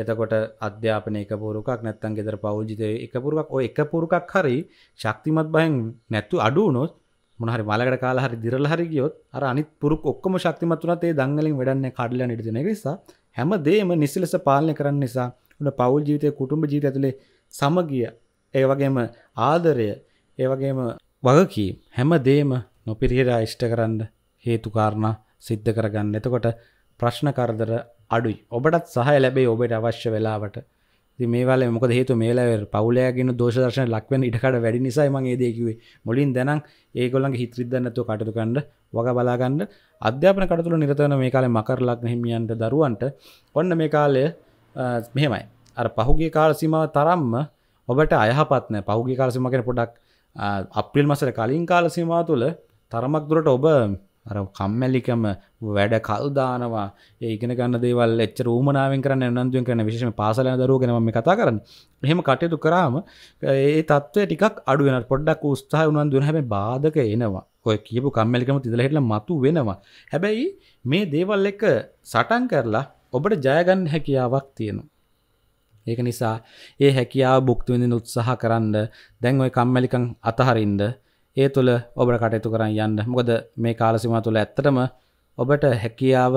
එතකොට අධ්‍යාපන එක පුරුකක් නැත්තන් ගෙදර පවජිතය එක පුරුවක් ඔය එක පුරුකක් හරි ශක්තිමත් බයෙන් නැත්තු අඩුනොත් මොහරි මලකට කාලා හරි දිරල හරි ගියොත් අර අනිත් පුරුක් ඔක්කොම ශක්තිමත් වුණත් ඒ දංගලින් වැඩන්නේ කඩලා නිට දෙන නිසා හැම දෙයක්ම නිසි ලෙස පාලනය කරන්න නිසා උන පවුල් ජීවිතය කුටුම්බ ජීවිතය ඇතුලේ සමගිය ඒ වගේම ආදරය ඒ වගේම වගකීම් හැම දෙයක්ම නොපිරිහෙලා ඉෂ්ට කරන්න හේතු කාරණා සිද්ධ කරගන්න. එතකොට ප්‍රශ්න කරදර අඩුයි. ඔබටත් සහය ලැබෙයි ඔබට අවශ්‍ය වෙලාවට. මේවල මොක හේතු මේල පවලයගෙන දෝෂදර්ශන ලක්වෙන ඉටකට වැඩි නිසාමගේ දෙකිවේ මොලින් දැනම් ඒකොල්ලගේ හිත්‍රරිදන්නතු කටතු කණ්ඩ වග බලාගන්න අධ්‍යාපන කටතුළ නිරතවන මේ කාලේ මකරලක් හිමියන්ට දරුවන්ට ඔන්න මේ කාලය මෙහෙමයි අර පහුගේ කාලසිමාව තරම්ම ඔබට අයහපත්න පහුගේ කාලසිම කෙන පොඩක් අප්‍රිල් මසර කලින් කාලසිමා තුළ තරමක් දුරට ඔබ අර කම්මැලිකම වැඩ කල්දානවා ඒගෙන ගන්න දේවල් එච්ච රූමනාවෙන් කරන්න නන්දුවෙන් කරන විශෂම පාසල දරුවගෙන මේ කතා කරන්න එහෙම කටයුතු කරාම ඒ තත්වය ටිකක් අඩුවෙන පොඩ්ඩක් උස්ථා උනන් දුන හැම බාධක එනවා ඔය කියපු කම්මැලිකම තිදලහෙටල මතු වෙනවා හැබැයි මේ දේවල් එක සටන් කරලා ඔබට ජයගන්න හැකියාවක් තියෙනවා ඒක නිසා ඒ හැකියාව බුක්තු වෙඳින් උත්සාහ කරන්න දැන් ඔය කම්මැලිකම් අතහරින්ද ඒ තුළ ඔබට කටයුතු කරන්න යන්න මොකද මේ කාලසිම තුළ ඇත්තටම ඔබට හැකියාව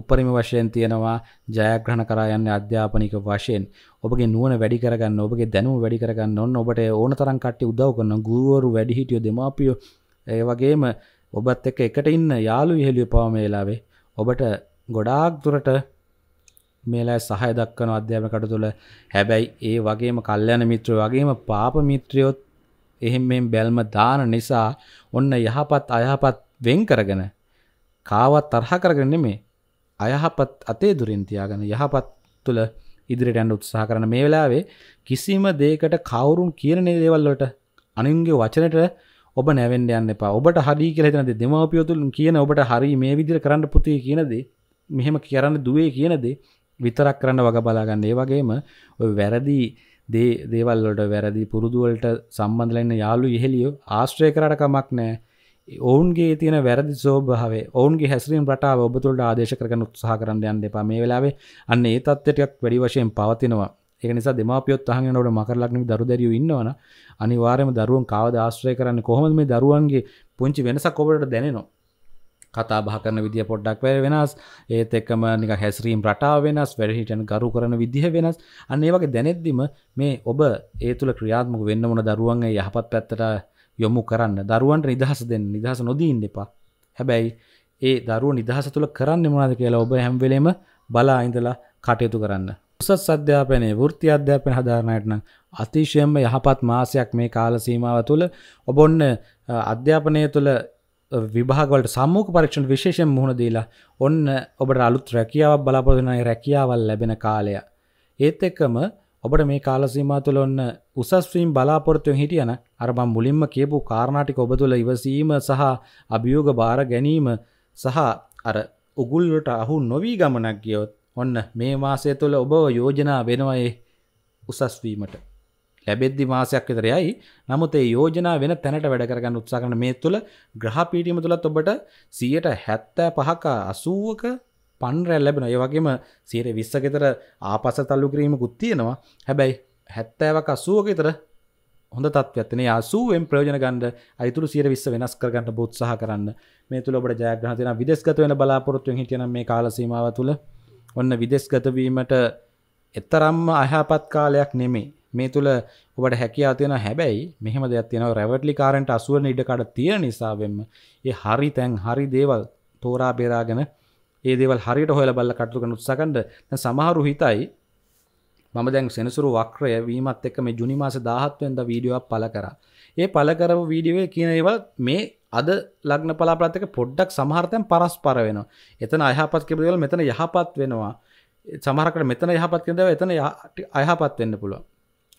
උපරිම වශයෙන් තියෙනවා ජයග්‍රහණ කරා යන්න අධ්‍යාපනික වශයෙන් ඔබගේ නුවණ වැඩි කරගන්න ඔබගේ දැනුම වැඩි කරගන්න ඕන ඔබට ඕන තරම් කට්ටිය උදව් කරන ගුරුවරු වැඩිහිටියෝ දෙමාපියෝ ඒ වගේම ඔබත් එක්ක එකට ඉන්න යාළු ඉහෙළිය පවා මේ වෙලාවේ ඔබට ගොඩාක් දුරට මේලා සහය දක්වන අධ්‍යාපන කටයුතු තුළ හැබැයි ඒ වගේම කල්යන මිත්‍රයෝ වගේම පාප මිත්‍රයෝත් එහෙම මෙම් බැල්ම දාන නිසා ඔන්න යහපත් අයහපත් වෙන් කරගෙන කාවත් තරහ කරගෙන නෙමෙයි අයහපත් අතේ දුරින් තියාගෙන යහපත් තුල ඉදිරියට යන්න උත්සාහ කරන මේ වෙලාවේ කිසිම දෙයකට කවුරුන් කියන දේවල් වලට අනුන්ගේ වචනෙට ඔබ නැවෙන්න යන්න එපා. ඔබට හරි කියලා හිතන දේ දෙමාපියෝ තුලින් කියන ඔබට හරි මේ විදිහට කරන්න පුතේ කියන දේ මෙහෙම කරන්න දුවේ කියන දේ විතරක් කරන්න වග බලා ගන්න. ඒ වගේම ඔය වැරදි දේ දේවල්ලට වැරදි පුරුදුවලට සම්බන්ධලන්න යාලු ඉහෙලියෝ ආශ්‍රය කරට කමක් නෑ ඔවුන්ගේ තින වැරදි සෝභාව ඔවුන්ගේ හැසිරීම් රටාව ඔබතුළට ආදේශ කරන උත්සාහ කරන්න යන්න එපා මේ වෙලාවේ අන්න ඒ තත්ත්වයටක් වැඩි වශයෙන් පවතිනවා ඒක නිසා දෙමාපියොත් අහගෙනට මකරලක්න දරුදැරියු ඉන්නවන අනිවාර්යම දරුවන් කාව ආශ්‍රය කරන්න කොහොමද මේ දරුවන්ගේ පුංචි වෙනසක් ඔබට දැනෙනවා කතා බහ කරන විදිහ පොඩ්ඩක් වැ වෙනස් ඒත් එක්කම නික හැස්රීම් රටාව වෙනස් වැඩහිටන ගරු කරන විදිහ වෙනස් අන්න ඒ වගේ දැනෙද්දිම මේ ඔබ ඒ තුළ ක්‍රියාත්මක වෙන්න ඕන දරුවන් යහපත් පැත්තට යොමු කරන්න දරුවන්ට නිදහස දෙන්න නිදහස නොදීන්න එපා හැබැයි ඒ දරුව නිදහස තුළ කරන්න මොනාද කියලා ඔබ හැම්වෙලේම බලා ඉඳලා කටයුතු කරන්න උසස් අධ්‍යාපනය ෘති අධ්‍යාපන හදාරණයටන අතිශයෙන්ම යහපත් මාසයක් මේ කාල සීමාව තුළ ඔබොන්න අධ්‍යාපනය තුළ විභාගවලට සම්මූක පරීක්ෂණ විශේෂයෙන් මුහුණ දීලා ඔන්න ඔබට අලුත් රැකියාවක් බලාපොරොත්තුනයි රැකියාවල් ලැබෙන කාලය. ඒත් එක්කම ඔබට මේ කාලසීමා තුළ ඔන්න උසස්වීම් බලාපොරොත්තුවෙන් හිටියන අර මම මුලින්ම කියපු කාරණා ටික ඔබ තුළ ඉවසීම සහ අභියෝග බාර ගැනීම සහ අර උගුල් වලට අහු නොවි ගමනක් ගියොත් ඔන්න මේ මාසය තුළ ඔබව යෝජනා වෙනවා ඒ උසස්වීමට ලැබෙද්දි මාසයක් විතර යයි. නමුත් ඒ යෝජනා වෙන තැනට වැඩ කරගන්න උත්සාහ කරන මේ තුල ග්‍රහ පීඨියම තුලත් ඔබට 75ක 80ක පන් රැල් ලැබෙනවා. ඒ වගේම 120ක විතර ආපස තල්ලු කිරීමකුත් තියෙනවා. හැබැයි 70ක 80ක විතර හොඳ තත්වයක්ත්නේ අසුවෙන් ප්‍රයෝජන ගන්ඩ අයිතුරු සියර විස්ස වෙනස් කරගන්න බොත්සාහ කරන්න මේ තුළ ඔබට ජයග්‍රහතින විදෙස්ගත වෙන බලාපොරොත්තුව හිටන මේ කාලසීමාව තුළ ඔන්න විදෙස්ගතවීමට එතරම්ම අයහපත් කාලයක් නෙමේ මේ තුළ ඔබට හැකයා තියෙන හැබැයි මෙහම දෙයක් තියෙන රැවටලි කාරෙන්ට අසුවන ඉඩකට තියෙන නිසාවෙන්ම ඒ හරි තැන් හරි දේවල් තෝරා බේරාගෙන ඒ දෙවල් හරිට හොල බල්ල කටුක උත්සකන්ඩ සමහරු හිතයි මම දැන් සෙනසුරු වක්‍රය වීමත් එක්ක මේ ජුනි මාස 17 වෙනිදා වීඩියෝවක් පළ කරා. ඒ පළ කරපු වීඩියෝවේ කියන ඒවා මේ අද ලග්න පලාපලත් එක්ක පොඩ්ඩක් සමහර තැන් පරස්පර වෙනවා. එතන අයහපත් කියපු දේවල් මෙතන යහපත් වෙනවා. සමහරකට මෙතන යහපත් කියන දේවල් එතන අයහපත් වෙන්න පුළුවන්.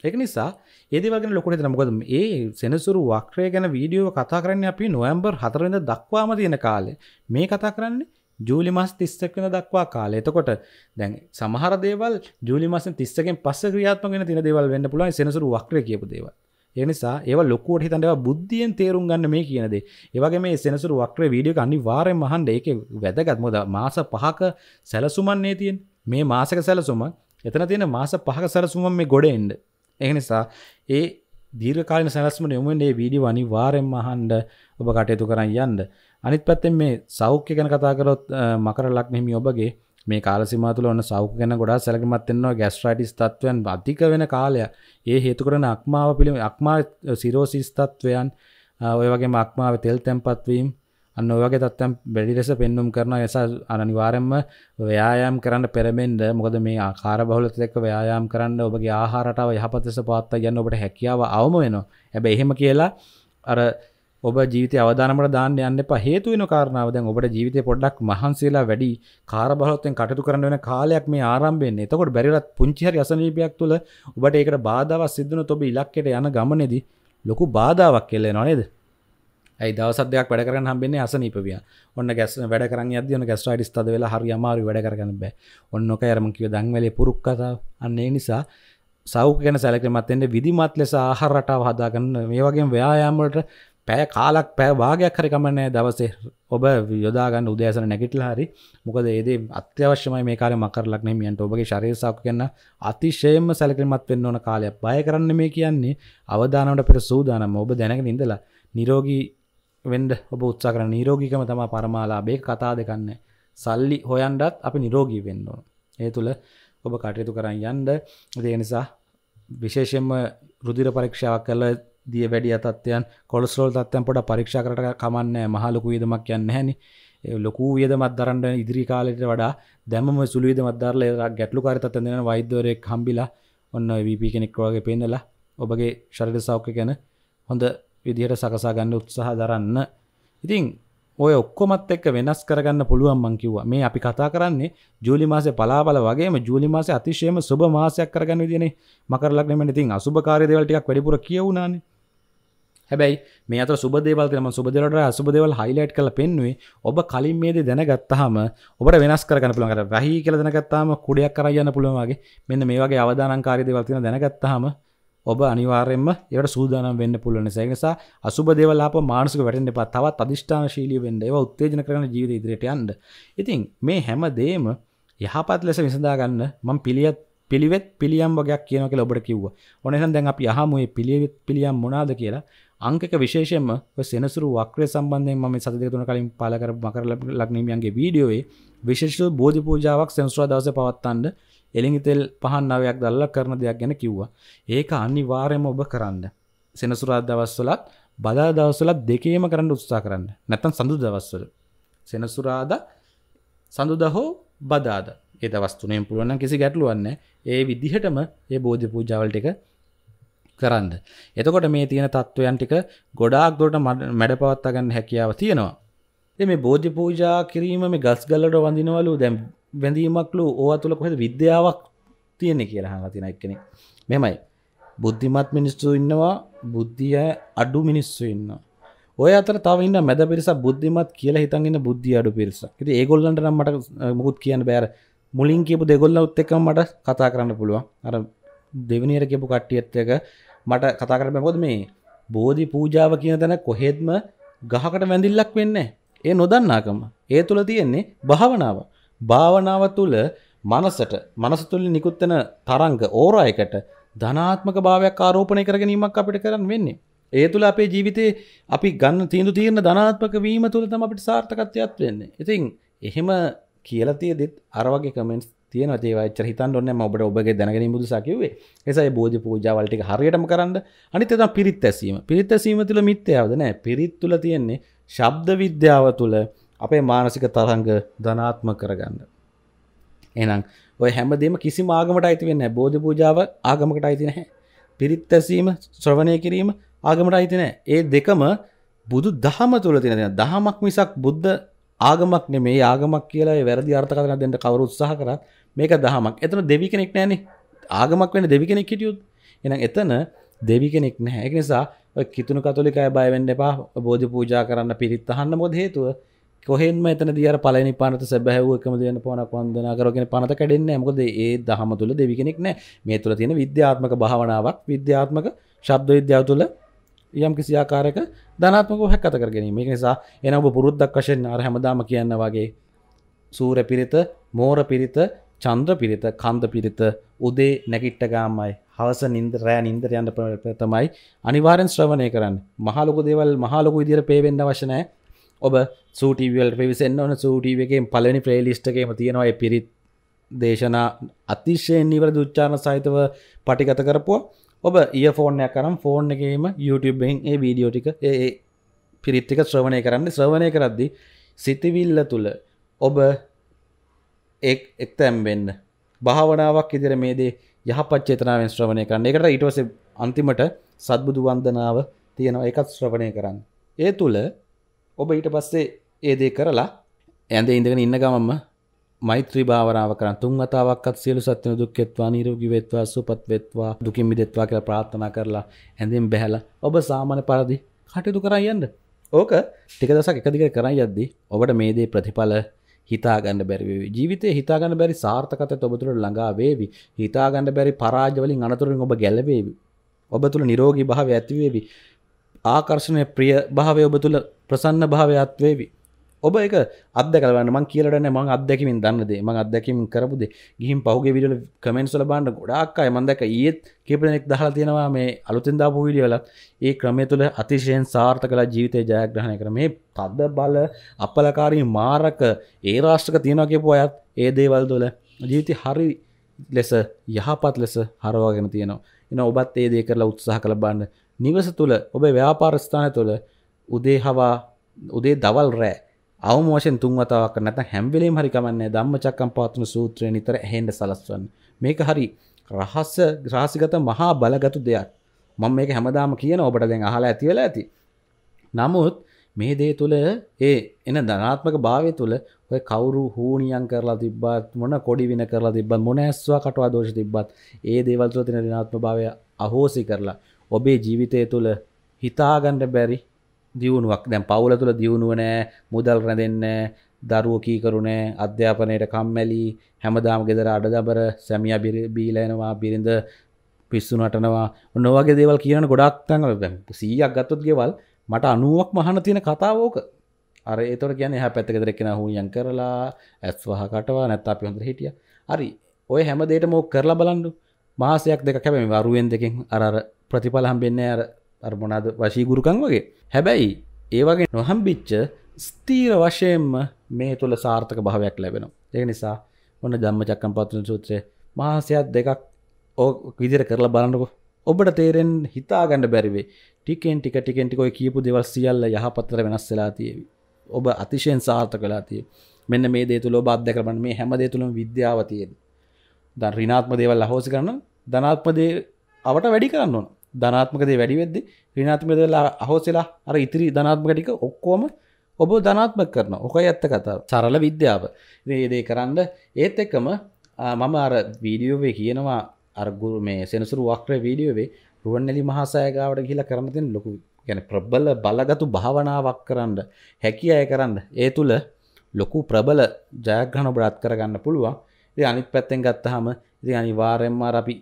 ඒක නිසා ඒදවගෙන ලොකට නමුකද ඒ සෙනසුරු වක්්‍රය ගැන වීඩියෝ කතා කරන්න අපි නොවම්බර් හතරද දක්වාම තියෙන කාලේ මේ කතා කරන්නේ ජූලි මස් තිස්සක් වෙන දක්වා කාලය එතකොට දැන් සමහර දේවල් ජූලි මස් තිස්සකෙන් පස්ස ක්‍රියාත්මක වෙන තින දේවල් වෙන්න පුළුවන් සෙනසුරු වක්‍රය කියපු දේවල්. ඒ නිසා ඒවා ලොකුවට හිතන්න ඒවා බුද්ධියෙන් තේරුම් ගන්න මේ කියන දේ. ඒ වගේ මේ සෙනසුරු වක්‍රය වීඩියෝ එක අනිවාර්යෙන්ම අහන්න. ඒකේ වැදගත් මොකද මාස 5ක සැලසුමන්නේ තියෙන්නේ. මේ මාසක සැලසුම එතන තියෙන මාස 5ක සැලසුම මේ ගොඩ එන්නේ. එකනිසා ඒ දීර්කාලන සැලස්මට යොමන්ේ වීඩි වනි වාරෙන් අහන්ඩ ඔබ කටයුතු කරන්න යන්න අනිත් පැත්තෙන් මේ සෞඛ්‍ය ගැන කතාකරොත් මකර ලක් මෙහිමි ඔබගේ මේ කාලසිමාතුල ඔන්න සෞඛ ගැන ගොඩා සැලකිමත්වෙන්නවා ගැස්ට්‍රයිටිස් තත්වයන් අධික වෙන කාලය ඒ හේතු කරන අක්මාව පිළිම අක්මා සිරෝසිස් තත්වයන් ඔය වගේ මක්මාව තෙල් තැන්පත්වීම් අන්න ඔයගේ තත්ත්වම් වැඩි ලෙස පෙන්නුම් කරන නිසා අනිවාර්යෙන්ම ව්‍යායාම් කරන්න පෙරමෙන්ද මොකද මේ ආකාර බහුලත එක්ක ව්‍යායාම් කරන්න ඔබගේ ආහාරටව යහපත් ලෙස පවත්වා ගන්න ඔබට හැකියාව අවම වෙනවා. හැබැයි එහෙම කියලා අර ඔබ ජීවිත අවධානමට දාන්න යන්න එපා හේතු වෙන කාරණාව දැන් ඔබට ජීවිතේ පොඩ්ඩක් මහන්සිලා වැඩි කාර්යබහුලත්වයෙන් කටයුතු කරන්න වෙන කාලයක් මේ ආරම්භ වෙන්නේ. එතකොට බැරිලත් පුංචි හරි අසනීපයක් තුළ ඔබට ඒකට බාධාවක් සිද්ධ වුණොත් ඔබ ඉලක්කයට යන ගමනේදී ලොකු බාධාවක් කියලා එනවා නේද? ඇයි දවස දෙයක් වැඩ කරන්න හම්බෙන්නේ අසනීපවිය ඔන්න ගැස් වැඩ කරන්න අදන ගැස්ටයිඩිස් තද වෙලා හරි අමාරු වැඩ කරගන්න බෑ ඔන්නක ඇරම කිව දංවලේ පුරුක් කතාව අන්නේ නිසා සෞඛ ගැන සැලකමත් එන්න විදිමත් ලෙස ආහාර රටාව හදාගන්න මේ වගේ ව්‍යයාමවලට පැය කාලක් පැය භාගයක් හරි කමන්නේ දවසේ ඔබ යොදාගන්න උදෑසන නැගිටලා හරි මොකද ඒදේ අත්‍යවශ්‍යමයි මේ කාලේ මකර ලග්නහිමියන්ට ඔබගේ ශරීර සෞඛ්‍ය ගැන අතිශයම සැලකිලිමත් වෙන්න ඕන කාලයක්. බය කරන්න මේ කියන්නේ අවදානමට පෙර සූදානම් ඔබ දැනගෙන ඉඳලා නිරෝගී වෙන්ඩ ඔබ උත්සා කරන නිරෝගිකම තම පරමාලාබේ කතා දෙකන්න සල්ලි හොයන්ඩත් අපි නිරෝගී වෙන්ඩෝන ඒ තුළ ඔබ කටයුතු කරන්න යන්ඩ දේ නිසා විශේෂෙන්ම රුදිර පරීක්ෂාවක් කල දිය වැඩි අතත්යන් කොලස්රෝල් තත්යන් පොට පරීක්ෂා කරට කමන්න මහලොකු විදමක් යන්න හැනි ලොකු වියදමත් දරන්න ඉදිරි කාලට වඩා දැම සුළුවිද මදදාරල ගැටලු කාරිතත් දෙෙන වෛද්‍යවරය කම්බිලා ඔන්න වප කෙනෙක් වගේ පෙන්නලා ඔබගේ ශරිර සෞඛ්‍ය ගැන හොඳ විදිහට සකසා ගන්න උත්සාහ දරන්න ඉතින් ඔය ඔක්කොමත් එක්ක වෙනස් කරගන්න පුළුවන් මං කිව්වා මේ අපි කතා කරන්නේ ජූලි මාසේ පලාබල වගේම ජූලි මාසේ අතිශයම සුබ මාසයක් කරගන්න විදිහනේ මකර ලග්නෙම ඉතින් අසුභකාරී දේවල් ටිකක් වැඩිපුර කියවුණානේ හැබැයි මේ අතර සුබ දේවල් තියෙනවා සුබ දේවල් වල අසුබ දේවල් හයිලයිට් කරලා පෙන්නුවේ ඔබ කලින් මේ දේ දැනගත්තාම ඔබට වෙනස් කරගන්න පුළුවන් අර වැහි කියලා දැනගත්තාම කුඩයක් කරා යන්න පුළුවන් වගේ මෙන්න මේ වගේ අවදානංකාරී දේවල් තියෙනවා දැනගත්තාම ඔබ අනිවාරෙන්ම ඒට සූදානම් වෙන්න පුළුවන සැනිසා අසුබ දෙවලාප මානසක වැටෙන් එපා තවත් අධිෂ්ඨානශීලිය වෙන්න ඒව උත්තේජන කරන ජීවිත ඉදිරියට යන්න ඉතින් මේ හැම දේම යහපත් ලෙස විසඳාගන්න මං පිළියත් පිළිවෙත් පිළියම් වගයක් කියනක ඔබට කිව්ව ඕනෙහන් දැන් අපි යහමුේ පිළිවෙත් පිළියම් මොනාද කියලා අංකක විශේෂයෙන්ම සෙනසුරු වක්‍රය සම්බන්ධයෙන් මම සති දෙක තුන කලින් පාල කර මකර ලග්නීමියන්ගේ වීඩියෝවේ විශේෂ බෝධි පූජාවක් සෙනසුරා දවසේ පවත්වන්න එළිඟිතෙල් පහන් නවයක් දැල්ලා කරන දෙයක් ගැන කිව්වා. ඒක අනිවාර්යයෙන්ම ඔබ කරන්න. සෙනසුරාදා දවස්වලත් බදා දවස්වලත් දෙකේම කරන්න උත්සාහ කරන්න. නැත්තම් සඳුදා දවස්වල. සෙනසුරාදා සඳුදා හෝ බදාදා ඒ දවස් තුනෙන් පුළුවන් නම් කිසි ගැටලුවක් නැහැ. ඒ විදිහටම මේ බෝධි පූජාවල් ටික කරන්න. එතකොට මේ තියෙන தত্ত্বයන් ටික ගොඩාක් දුරට මැඩපවත්වා ගන්න හැකියාව තියෙනවා. ඉතින් මේ බෝධි පූජා කිරීම මේ ගස් ගලවල වඳිනවලු දැන් බැඳීමක්ලු ඕව තුළ කොහෙද විද්‍යාවක් තියෙනෙ කියලා හඟ තින එක්කෙනෙ මෙමයි බුද්ධිමත් මිනිස්සු ඉන්නවා බුද්ධිය අඩු මිනිස්සු ඉන්න ඔය අතර තවන්න මැද පිරිස බුද්ධිමත් කියලා හිතන්න්න බුද්ධිය අඩු පිරිස ති ඒගොල්ලන්ට නම්මට මුකුත් කියන්න බෑර මුලින් කියපු දෙගොල්ල උත් එකම මට කතා කරන්න පුළුවන් අර දෙවනියට කියපු කට්ටියත්තක මට කතා කර බැකොත් මේ බෝධි පූජාව කියන තැන කොහෙත්ම ගහකට වැඳිල්ලක් වෙන්න ඒ නොදන්නාකම ඒ තුළ තියෙන්නේ භාවනාව භාවනාව තුළ මනසට මනස තුළ නිකුත්වෙන තරංග ඕරායකට ධනාත්මක භාවයක් ආරෝපණය කරගැනීමක් අපිට කරන්න වෙන්නේ. ඒ තුළ අපේ ජීවිතේ අපි ගන්න තීන්දු තීරණ ධනාත්මක වීම තුළ තම අපිට සාර්ථකත්වයක් වෙන්නේ. ඉතින් එහෙම කියලා තියෙදිත් අර වගේ කමෙන්ට්ස් තියෙන ඒවචර හිතන් ඔන්න ම ඔබට ඔබගේ දැනගෙන බුදු සකිවේ එසයි බෝධ පූජාවලටික හරියටම කරන්න අනිත තම් පිරිත් ඇසීම පිරිත් ඇසීම තුළ මිත්‍යාවද නෑ පිරිත් තුළ තියෙන්නේ ශබ්ද විද්‍යාව තුළ අපේ මානසික තරංග ධනාත්ම කරගන්න එනම් ඔය හැමදේම කිසි මාගමට අයිති වෙන්න බෝධ පූජාව ආගමකට අයිති නැහැ පිරිත් ඇසීම ශ්‍රවණය කිරීම ආගමට අයිති නෑ ඒ දෙකම බුදු දහම තුළ තියෙන දෙන දහමක් මිසක් බුද්ධ ආගමක් නෙමේ ආගමක් කියලා වැරදි අර්ථකථන දෙන්න කවුරු උත්සාහ කරත් මේක දහමක්. එතන දෙවි කෙනෙක් නැහනේ. ආගමක් වෙන්න දෙවි කෙනෙක් හිටියොත්. එහෙනම් එතන දෙවි කෙනෙක් නැහැ. ඒක නිසා ඔය කිතුණු කතෝලිකය බය වෙන්න එපා. බෝධි පූජා කරන්න පිරිත් අහන්න මොකද හේතුව? කොහෙන්ම එතන දිර පලනි පනත සැබැහව එකම දයන පන පන්දනා කරගෙන පනත කඩෙන්නේ මොකද ඒ දහම තුළ දෙවි කෙනෙක් නෑ මේ තුළ තියෙන විද්‍යාත්මක භාවනාවක් විද්‍යාත්මක ශබ්ද විද්‍යාව තුළ යම් කිසිආකාරක ධනාත්මක හැක් අත කර ගැනීම නිසා එන ඔබ පුරුද්දක් වශයෙන් අර හැමදාම කියන්න වගේ සූර පිරිත මෝර පිරිත චන්ද්‍ර පිරිත කන්ද පිරිත උදේ නැගිට්ට ගාමයි හවස නින්ද රෑ නින්දර යන්න තමයි අනිවාරෙන් ශ්‍රවණය කරන්න මහලොක දේවල් මහලොක විදිර පේවෙන්න වශනෑ ඔබ සූටීවල් පිවිසෙන්න්න ඕන සූටීව එකෙන් පලනි ප්‍රේලිස්ටකම තියෙනවා පිරිත් දේශනා අතිශයෙන් නිවර දුච්චාන සහිතව පටිගත කරපුවා ඔබ ඒ ෆෝර්නයක් කරම් ෆෝර්න් එකම YouTubeුබෙන් ඒ වීඩියෝටික ඒ පිරිත්තික ශ්‍රවණය කරන්න ශ්‍රවණය කරද්දි සිතිවිල්ල තුළ ඔබ එක් එක්තැම්බෙන්න්න භාවනාවක් ඉදිර මේදේ යහපච්චේතනාවෙන් ශ්‍රවණය කරන්න එකට ඉටවස අන්තිමට සත්බුදු වන්දනාව තියෙනවා එකත් ශ්‍රවණය කරන්න ඒ තුළ ඔබ ඊට පස්සේ ඒදේ කරලා ඇඳ ඉඳගෙන ඉන්න ගමම මෛත්‍රී භාවනාව කරන් තුන් වතාවක්වත් සියලු සත්ත්වන දුක් වෙත්වා නිරෝගී වෙත්වා සුවපත් වෙත්වා දුකින් මිදෙත්වා කියලා ප්‍රාර්ථනා කරලා ඇඳෙන් බැහැලා ඔබ සාමාන්‍ය පරිදි කටයුතු කරන් යන්න. ඕක ටික දවසක් එක දිගට කරන් යද්දී ඔබට මේ දේ ප්‍රතිඵල හිතාගන්න බැරිවේවි ජීවිතය හිතාගන්න බැරි සාර්ථකත ඔබතුළ ළඟා වේවි හිතාගන්න බැරි පරාජවලින් අනතුරින් ඔබ ගැලවේවි ඔබ තුළ නිරෝගී භාව ඇතිවේවි ආකර්ශණය ප්‍රිය භාවය ඔබ තුළ ප්‍රසන්න භාවයත්වේවි. ඔබ එක අදකලන්න මං කියලට මං අදැකිමින් දන්නදේ මං අදැකින් කරපුද ගිහිම් පහුගේ විඩල කමෙන්සල බාන්න ගොඩාක්කායි මන්දක ඒත් කේපනෙක් දහලා තියෙනවා මේ අලුතින්දා පූවිඩියලත් ඒ ක්‍රමය තුළ අතිශයෙන් සාර්ථ කලා ජීවිතය ජයග්‍රහණය කරමේ පද බල අපලකාරී මාරක ඒ රාෂ්ටක තියෙනවා කියපු අයත් ඒ දේවල් දොල ජීවිත හරි ලෙස යහපත් ලෙස හරවාගෙන තියෙනවා එන ඔබත් ඒ දේ කරලා උත්සාහ කළ බන්න නිවස තුළ ඔබේ ව්‍යාපාරස්ථාන තුළ උදේ හවා උදේ දවල් රෑ අවම වශයෙන් තුන් වතාවක් නැත්නම් හැම වෙලෙම හරි කමන්නේ ධම්මචක්කම් පවත්වන සූත්‍රය නිතර ඇහෙන්න සලස්වන්න. මේක හරි රහස රහසිගත මහා බලගතු දෙයක් මම මේක හැමදාම කියන ඔබට දැන් අහලා ඇති වෙලා ඇති. නමුත් මේ දේ තුල ඒ එන ධනාත්මක භාවය තුල ඔය කවුරු හූනියම් කරලා තිබ්බත් මොන කොඩි වින කරලා තිබ්බත් මොන ඇස්වා කටවා දෝෂ තිබ්බත් ඒ දේවල් තුල තියෙන ධනාත්මක භාවය අහෝසි කරලා ඔබේ ජීවිතය තුළ හිතාගන්න බැරි දියුණුවක් දැන් පවුල තුළ දියුණුව නෑ මුදල් රැඳෙන්න දරුවෝ කීකරුණෑ අධ්‍යාපනයට කම්මැලි හැමදාම ගෙදර අඩදබර සැමියා බීලයනවා බිරිඳ පිස්සු නටනවා නොවගේ දේවල් කියන ගොඩක් තැන්වල සීයක් ගත්තොත් ගෙවල් මට අනුවක් මහන තියෙන කතාවෝක අර ඒතොට කියන හැ පැත්තකෙදරෙක්ෙන හුියන් කරලා ඇස්වහ කටවා නැත්තා පිහොඳ හිටිය හරි ඔය හැමදේට මෝ කරලා බලන්නු මාසයක් දෙක කැබැම වරුවෙන් දෙකින් අර ප්‍රතිඵල හම්බෙන්නේ අර අර්මොනාද වශීගුරුකන් වගේ හැබැයි ඒවගේ නොහම්බිච්ච ස්තීර වශයෙන්ම මේ තුළ සාර්ථක භාවයක් ලැබෙනවා. ඒක නිසා ඔන්න ධම්ම චක්කම් පත්‍රන සූත්‍රය මහසයක් දෙකක් ඕ විදිර කරලා බලන්නකො ඔබට තේරෙන් හිතාගන්න බැරිවේ ටිකෙන් ටික ටිකෙන්ටිකොයි කියපු දෙවල් සියල්ල යහපත්තර වෙනස් වෙලා තියවි. ඔබ අතිශයෙන් සාර්ථක කලා තිය මෙන්න මේ දේ තුළ බාධ්‍ය කරන මේ හැම දේ තුළම විද්‍යාව තියෙද. දන් රිනාත්ම දේවල් අහෝසි කරන ධනාත්මදේ අවට වැඩි කරන්න ඕන ධනාත්මකදේ වැඩි වෙද්දි රිනාත්මදලා අහෝසෙලා අර ඉතිරි ධනාත්මකටික ඔක්කෝම ඔබ ධනාත්මක කරන ඕක ඇත්ත කතා සරල විද්‍යාව ඒදේ කරන්න ඒත් එක්කම මම අර වීඩියෝවේ කියනවා අර්ගුරු මේ සෙනසුරු වක්්‍ර වීඩියෝවේ රුවන්නෙලි මහසයගාවට කියලා කරනතින් ලොකු ගැන ප්‍රබල බලගතු භාවනාවක් කරන්න හැකි අය කරන්න ඒ තුළ ලොකු ප්‍රබල ජයග්‍රහණ බ්‍රාත් කරගන්න පුළුවන් ඒ අනිත් පැත්තෙන් ගත්තහම ඉති අනිවාරෙන්ම අපි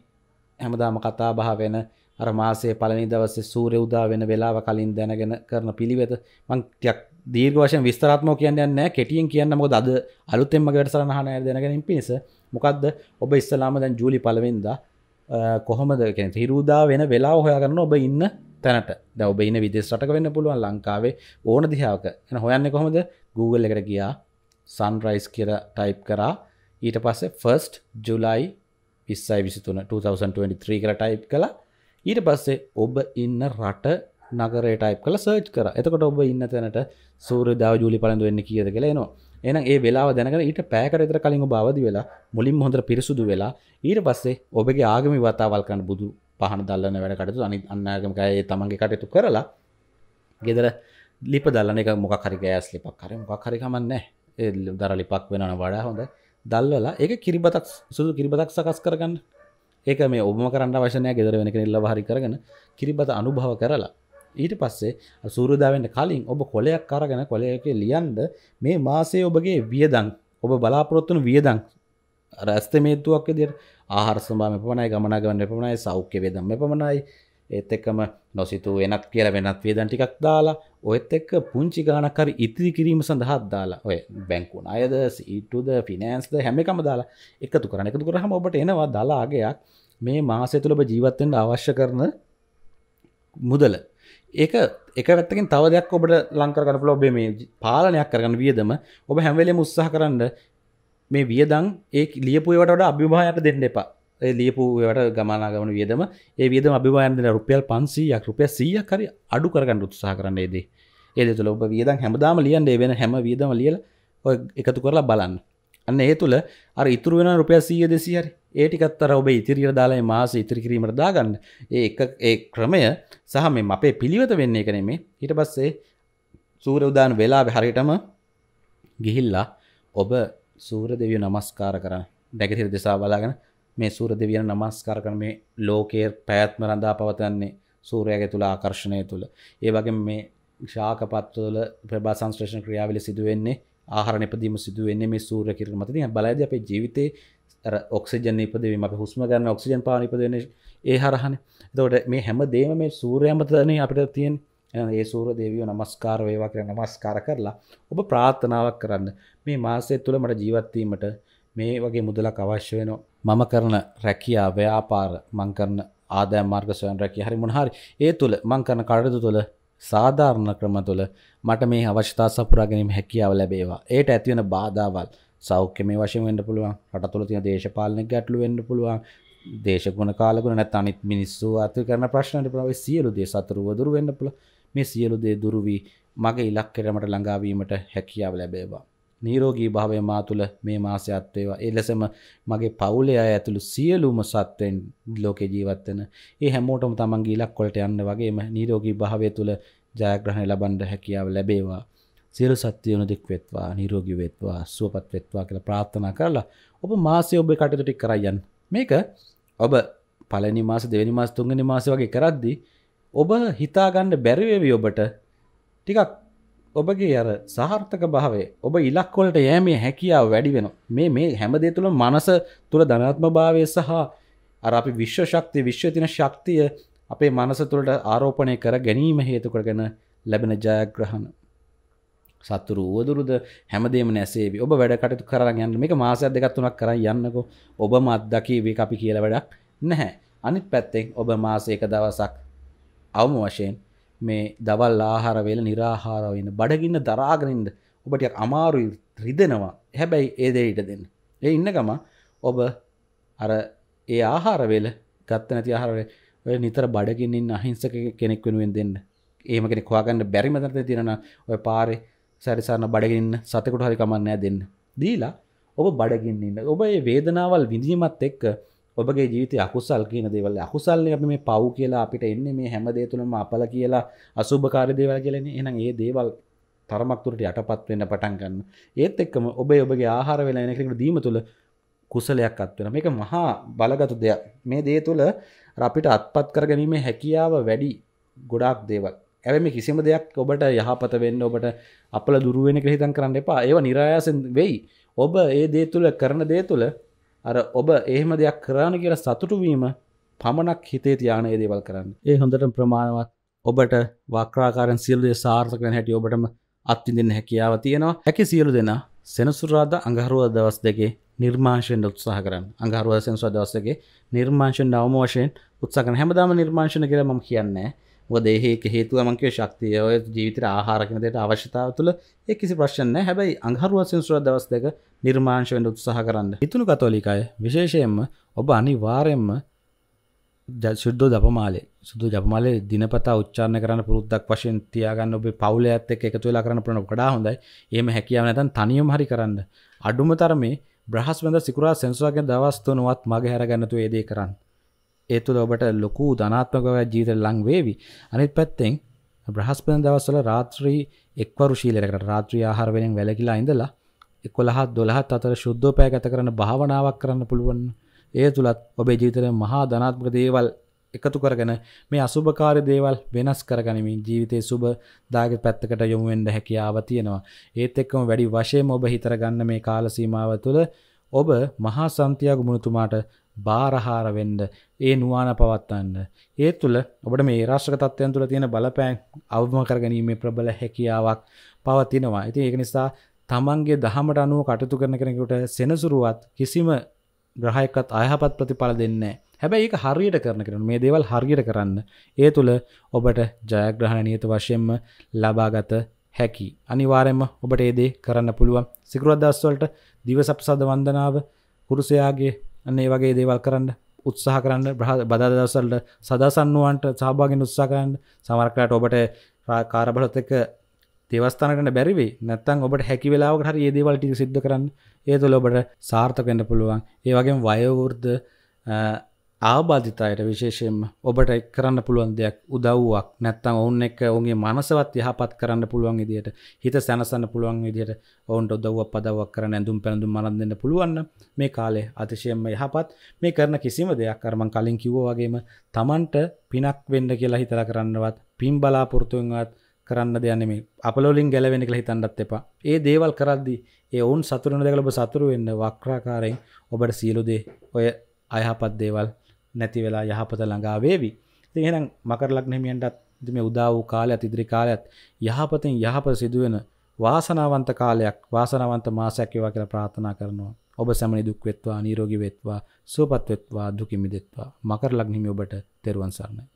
හැමදාම කතා බහ වෙන අර මාසේ පලනි දවස්සේ සූරය උදා වෙන වෙලාව කලින් දැනගෙන කරන පිළිවෙත මං ටිකක් දීර්ඝ වශයෙන් විස්තරාත්මක කියන්න නැහැ කෙටියෙන් කියන්න මොකද අද අලුතෙන්ම ගැටසරණ අහන අය දැනගැනීම පිණිස මොකද්ද ඔබ ඉස්සලාම දැන් ජූලි පළවෙනිදා කොහොමද කියන්නේ තිරුදා වෙන වෙලාව හොයාගන්න ඔබ ඉන්න තැනට දැන් ඔබ ඉන්න විදේශ රටක වෙන්න පුළුවන් ලංකාවේ ඕන දිහාවක එන හොයන්නේ කොහොමද Google එකට ගියා sunrise කියලා type කරා ඊට පස්සේ 1st July පිස්සයි විසිතුන 2023 කළ ටයිප් කළ ඊට පස්සේ ඔබ ඉන්න රට නගරේ ටයිප් කළ සර්ච් කර එතකොට ඔබ ඉන්න තැනට සූර දාව ජූලි පලඳ වෙන්න කියද කියලා එනවා එනම් ඒ වෙලා දැනක ඊට පෑකරතර කලින් බවදි වෙලා මුලින් හොඳර පිරිසුදු වෙලා ඊට පස්සේ ඔබගේ ආගමි වතාවල් කන්න බුදු පහන දල්ලන්න වැඩකටතු අනි අන්නාගමකයේ තමන්ගේ කටයුතු කරලා ගෙදර ලිප දල්ලන එක මොක හරි ගෑස් ලිපක් කරම මොක් හරිකමන්න දර ලිපක් වෙනන වඩා හොඳ දල්වලා ඒක කිරිබතක් සුදු කිරිබතක් සකස් කරගන්න ඒක මේ ඔබම කරන්න වශනය ගෙදර වෙන කෙනෙල්ල හරි කරගෙන කිරිබත අනුභව කරලා ඊට පස්සේ සූරුදාවෙන්ට කලින් ඔබ කොලයක් කරගෙන කොලයක ලියන්ද මේ මාසේ ඔබගේ වියදං ඔබ බලාපොරොත්තුන වියදං රැස්තමේතුවක් විදියට ආහාර සම්බාම එපමණයි ගමනාගමන එපමණයි සෞඛ්‍ය වේදම් එපමණයි ඒත් එක්කම නොසිතු වෙනත් කියල වෙනත් වේදන් ටිකක් දාලා ඔයත් එක්ක පුංචි ගානකර ඉතිරි කිරීම සඳහත් දාලා ඔය බැංකුන් අයද ඊටුද ෆිනෑන්ස්ද හැමකම දාලා එකතු කරන එකතු කරහම ඔබට එනවා දාලාගයක් මේ මාසය තුළබ ජීවත්තෙන්ට අවශ්‍ය කරන මුදල ඒක එක වැත්තකින් තව දෙයක් ඔබට ලංකර කරපුල ඔබේ මේ පාලනයක් කරගන්න වියදම ඔබ හැමවෙලේ උත්සාහ කරන්න මේ වියදං ඒ ලියපුවට අභිභායට දෙන්න එපා ලියපු වැට ගමනාගමන වියදම ඒ වියදම අභිවායන්දන රුපියල් පන්සීයක් රුපිය සියයක් හරි අඩු කරගන්න උත්සාහ කරන්න ේදේ ඒද තුළ ඔබ වියදම් හැමදාම ලියන්ට වෙන හැම වියදම ලියල ඔය එකතු කරලා බලන්න අන්න ඒ තුළ අර ඉතුර වෙන රුපිය සීය දෙසිහරි ඒටිකත්තර ඔබ ඉතිරිර දාලා මාස ඉතිරිකිරීමට දාගන්න ඒ ඒ ක්‍රමය සහ මෙ අපේ පිළිවත වෙන්නේ කනෙමේ හිට පස්සේ සූර උදාන වෙලා හරිටම ගිහිල්ලා ඔබ සූර දෙවිය නමස්කාර කරන්න දැකතිර දෙසා බලාගෙන මේ සූර දෙවියන් නමස්කාර කරන මේ ලෝකයේ පැවැත්ම රඳා පවත්වන්නේ සූර්යයාගේ තුල ආකර්ෂණය තුල. ඒ වගේම මේ ශාකපත්වල ප්‍රභා සංශ්ලේෂණ ක්‍රියාවලිය සිදු වෙන්නේ ආහාර නිපදීම සිදු වෙන්නේ මේ සූර්ය කිරණ මත. ඉතින් බලයිද අපේ ජීවිතේ අර ඔක්සිජන් නිපදවීම අපි හුස්ම ගන්න ඔක්සිජන් පාන නිපදවන්නේ ඒ හරහනේ. එතකොට මේ හැම දෙයක්ම මේ සූර්යයා මතනේ අපිට තියෙන්නේ. ඒ සූර දේවියෝ නමස්කාර වේවා කියලා නමස්කාර කරලා ඔබ ප්‍රාර්ථනාවක් කරන්න. මේ මාසය තුළ මට ජීවත් වීමට මේ වගේ මුදලක් අවශ්‍ය වෙනවා. මම කරන රැකියා ව්‍යාපාර මං කරන ආදෑ මාර්ග සොයන් රැකිය හරි මොනහරි ඒ තුළ මං කරන කඩදු තුළ සාධාරණ ක්‍රම තුළ මට මේ අවශ්‍යතා සපුරා ගැනීම හැකියාව ලැබේවා ඒට ඇතිවන බාධාවල් සෞඛ්‍ය මේ වශයෙන් වෙන්න පුළුවන් රට තුළ තියෙන දේශපාලන ගැටලු වෙන්න පුළුවන් දේශගුණ කාලගුණ නැත්නම් අනිත් මිනිස්සු අතු කරන ප්‍රශ්න වලට පුළුවන් සියලු දේ සතුරුව දුරු වෙන්න පුළුවන් මේ සියලු දේ දුරු වී මගේ ඉලක්කයට මට ළඟා වීමට හැකියාව ලැබේවා නීරෝගී භාවය මා තුළ මේ මාසයත් වේවා. ඒ ලෙසම මගේ පවුලේ අය ඇතුළු සියලුම සත්වෙන් ලෝකේ ජීවත් වෙන. ඒ හැමෝටම තමන්ගේ ඉලක්ක වලට යන්න වගේම නීරෝගී භාවය තුළ ජයග්‍රහණ ලබන්න හැකියාව ලැබේවා. සියලු සත්‍යයන දික් වෙත්වා, නිරෝගී වෙත්වා, සුවපත් වෙත්වා කියලා ප්‍රාර්ථනා කරලා ඔබ මාසයේ ඔබේ කටයුතු ටික කරයන්. මේක ඔබ පළවෙනි මාස, දෙවෙනි මාස, තුන්වෙනි මාස වගේ කරද්දී ඔබ හිතාගන්න බැරි වෙවි ඔබට ටිකක් ඔබගේ අර සාර්ථක භාවේ ඔබ ඉලක්වලට යෑමේ හැකියාව වැඩි වෙන මේ මේ හැමදේ තුළ මනස තුළ ධනත්ම භාවය සහ අර අපි විශ්ව ශක්තිය විශ්ව තින ශක්තිය අපේ මනස තුළට ආරෝපණය කර ගැනීම හේතු කරගෙන ලැබෙන ජයග්‍රහණ සතුරු වුවදුරුද හැමදේම නැසේවි ඔබ වැඩ කටයුතු කරන්න යන්න මේක මාසයක් දෙකක් තුනක් කරන් යන්නකෝ ඔබම අත්දකීවේ අපි කියලා වැඩක් නැහැ අනිත් පැත්තෙන් ඔබ මාසයක දවසක් අවම වශයෙන් මේ දවල් ආහාර වේල නිරාහාරව ඉන්න බඩගින්න දරාගෙනින්ද ඔබට අමාරුයි රිදෙනවා හැබැයි ඒ දේ ඉඩ දෙන්න. ඒ ඉන්න ගම ඔබ අර ඒ ආහාර වේල ගත්ත නැති ආහාර වේල නිතර බඩගින්න ඉන්න අහිංසක කෙනෙක් වෙනුවෙන් දෙන්න. එහෙම කෙනෙක් හොයාගන්න බැරි මතට තියෙනවා ඔය පාරේ සැරිසරන බඩගින්න සතෙකුට හරි කමක් නැහැ දෙන්න. දීලා ඔබ බඩගින්න ඉන්න. ඔබ මේ වේදනාවල් විඳීමත් එක්ක ඔබගේ ජීවිතය අකුසල් කියන දේවල් අකුසල්ලේ අපි මේ පව් කියලා අපිට එන්නේ මේ හැම දේ තුළම අපල කියලා අසුභකාරී දේවල් කියලා එන්නේ. එහෙනම් ඒ දේවල් තරමක් දුරට යටපත් වෙන්න පටන් ගන්න. ඒත් එක්කම ඔබේ ඔබගේ ආහාර වේලා එන කෙනෙකුට දීම තුළ කුසලයක් අත් වෙනවා. මේක මහා බලගත් දෙයක්. මේ දේ තුළ අපිට අත්පත් කරගැනීමේ හැකියාව වැඩි ගොඩාක් දේවල්. ඇැ මේ කිසිම දෙයක් ඔබට යහපත වෙන්න ඔබට අපල දුරුවෙන ක්‍රහිතන් කරන්න එපා ඒව නිරායාසෙන් වෙයි ඔබ ඒ දේ තුළ කරන දේ තුළ අර ඔබ එහෙම දෙයක් කරාන කියලා සතුටුවීම පමණක් හිතේ තියානේ දේවල් කරන්න ඒ හොඳට ප්‍රමාණවත් ඔබට වක්‍රාකාරෙන් සියලුදේ සාර්ථකන හැටි ඔබටම අත්තිඳන්න හැකියාව තියෙනවා හැකි සියලු දෙෙන සෙනසුරාද අඟහරුව දවස් දෙගේ නිර්මාශයෙන් උත්සාහ කරන්න අඟහරුව සෙන්සුව දවසගේ නිර්මාශයෙන් නවම වශයෙන් උත්සාකන හැමදාම නිර්මාශණ කර ම කියන්නේ දේහක හේතුවමන්ගේ ශක්තිය ඔය ජීවිතර ආහාරකනදයට අවශ්‍යතාව තුළ ඒ කිසි ප්‍රශ්නය හැබැයි අංහරුවසින් සුර දවස් දෙක නිර්මාංශවෙන්ට උත්සාහ කරන්න ඉතුළු කතෝලිකය විශේෂයෙන්ම ඔබ අනිවාරයෙන්ම ශුද්ධ දපමාලේ සුදු ජපමාලේ දිනපතා උච්චාරණ කරන පුරුද්දක් වශයෙන් තියාගන්න ඔබේ පවුල ඇත්තෙක් එකතු වෙලා කරන පුරන වඩා හොඳයි ඒම හැකියාව නැතන් තනියම් හරි කරන්න අඩුම තරමේ බ්‍රහස්වඳ සිකුරා සෙන්සුවගෙන් දවස්තුනුවත් මගේ හැරගන්නතු ඒදේ කරන්න ඒ තුළ ඔබට ලොකු ධනාත්මකව ජීවිත ලං වේවි. අනිත් පැත්තෙන් බ්‍රහස්පතින්දා දවස්වල රාත්‍රී එක්වරු ශීලයකට රාත්‍රී ආහාර වලින් වැළකීලා ඉඳලා 11 12 අතර සුද්ධෝපය ගත කරන භාවනාවක් කරන්න පුළුවන්. ඒ තුලත් ඔබේ ජීවිතේ මහා ධනාත්මක දේවල් එකතු කරගෙන මේ අසුභකාරී දේවල් වෙනස් කරගනිමින් ජීවිතයේ සුබ දායක පැත්තකට යොමු වෙන්න හැකියාව තියෙනවා. ඒත් එක්කම වැඩි වශයෙන් ඔබ හිතර ගන්න මේ කාල සීමාව තුළ ඔබ මහා සන්තියාග මුණුතුමාට බාරහාර වෙන්න ඒ නුවාන පවත්වන්න. ඒ තුළ ඔබට මේ රාශ්‍රක තත්වයන් තුළ තියෙන බලපෑන් අවම කරගැනීමේ ප්‍රබල හැකියාවක් පවතිනවා. ඉතින් ඒක නිසා තමන්ගේ දහමට අනුව කටයුතු කරන කෙනෙකුට සෙනසුරුවත් කිසිම ග්‍රහයකත් අයහපත් ප්‍රතිඵල දෙන්නේ හැබැයි ඒක හරියට කරන කරන මේ දේවල් හරියට කරන්න ඒ තුළ ඔබට ජයග්‍රහණ නියත වශයෙන්ම ලබාගත හැකි. අනිවාරෙන්ම ඔබට ඒදේ කරන්න පුළුවන් සිකරුවදස්වලට දිවසප්සද වන්දනාව කුරුසයාගේ අන්නේ වගේ දේවල් කරන්න උත්සාහ කරන්න බ්‍රහ බදදසල්ට සදසන්නුවන්ට සහභාගෙන් උත්සා කරන්න සමරකලාට ඔබට කාරබලොත් එක දෙවස්ථානකට බැරිවේ නැත්තන් ඔබට හැකි වෙලාවක හරි ඒ දේවල් ටික සිද්ධ කරන්න ඒ තුළ ඔබට සාර්ථක වෙන්න පුළුවන් ඒ වගේම වයෝවෘද්ධ ආබාධිතයට විශේෂයෙන්ම ඔබට කරන්න පුළුවන් දෙයක් උදව්වක් නැත්තම් ඔවුන් එක්ක ඔවුන්ගේ මනසවත් යහපත් කරන්න පුළුවන් විදියට හිත සැනසන්න පුළුවන් විදියට ඔවුන්ට උදව්වක් පදව්වක් කරන්න ඇඳුම් පැළඳුම් මරන් දෙන්න පුළුවන් මේ කාලේ අතිශයෙන්ම යහපත් මේ කරන කිසිම දෙයක් අර මං කලින් කිව්වා වගේම Tamanට පිනක් වෙන්න කියලා හිතලා කරන්නවත් පින් බලාපොරොත්තුවෙන්වත් කරන්න දෙයන්නේ මේ අපලෝලින් ගැලවෙන කියලා හිතන්නත් එපා. ඒ දේවල් කරද්දී ඒ වුන් සතුරුන දෙකල ඔබ සතුරු වෙන්න වක්‍රාකාරයෙන් ඔබට සියලු දේ ඔය අයහපත් දේවල් නැති වෙලා යහපත ළඟා වේවි. ඉතින් එහෙනම් මකර ලග්න හිමියන්ටත් මේ උදා වූ කාලයත් ඉදිරි කාලයත් යහපතෙන් යහපත සිදුවෙන වාසනාවන්ත කාලයක් වාසනාවන්ත මාසයක් වේවා කියලා ප්‍රාර්ථනා කරනවා. ඔබ සැමනි දුක් වෙත්වා, නිරෝගී වෙත්වා, සුවපත් වෙත්වා, දුකින් මිදෙත්වා. මකර ලග්න හිමි ඔබට තෙරුවන් සරණයි.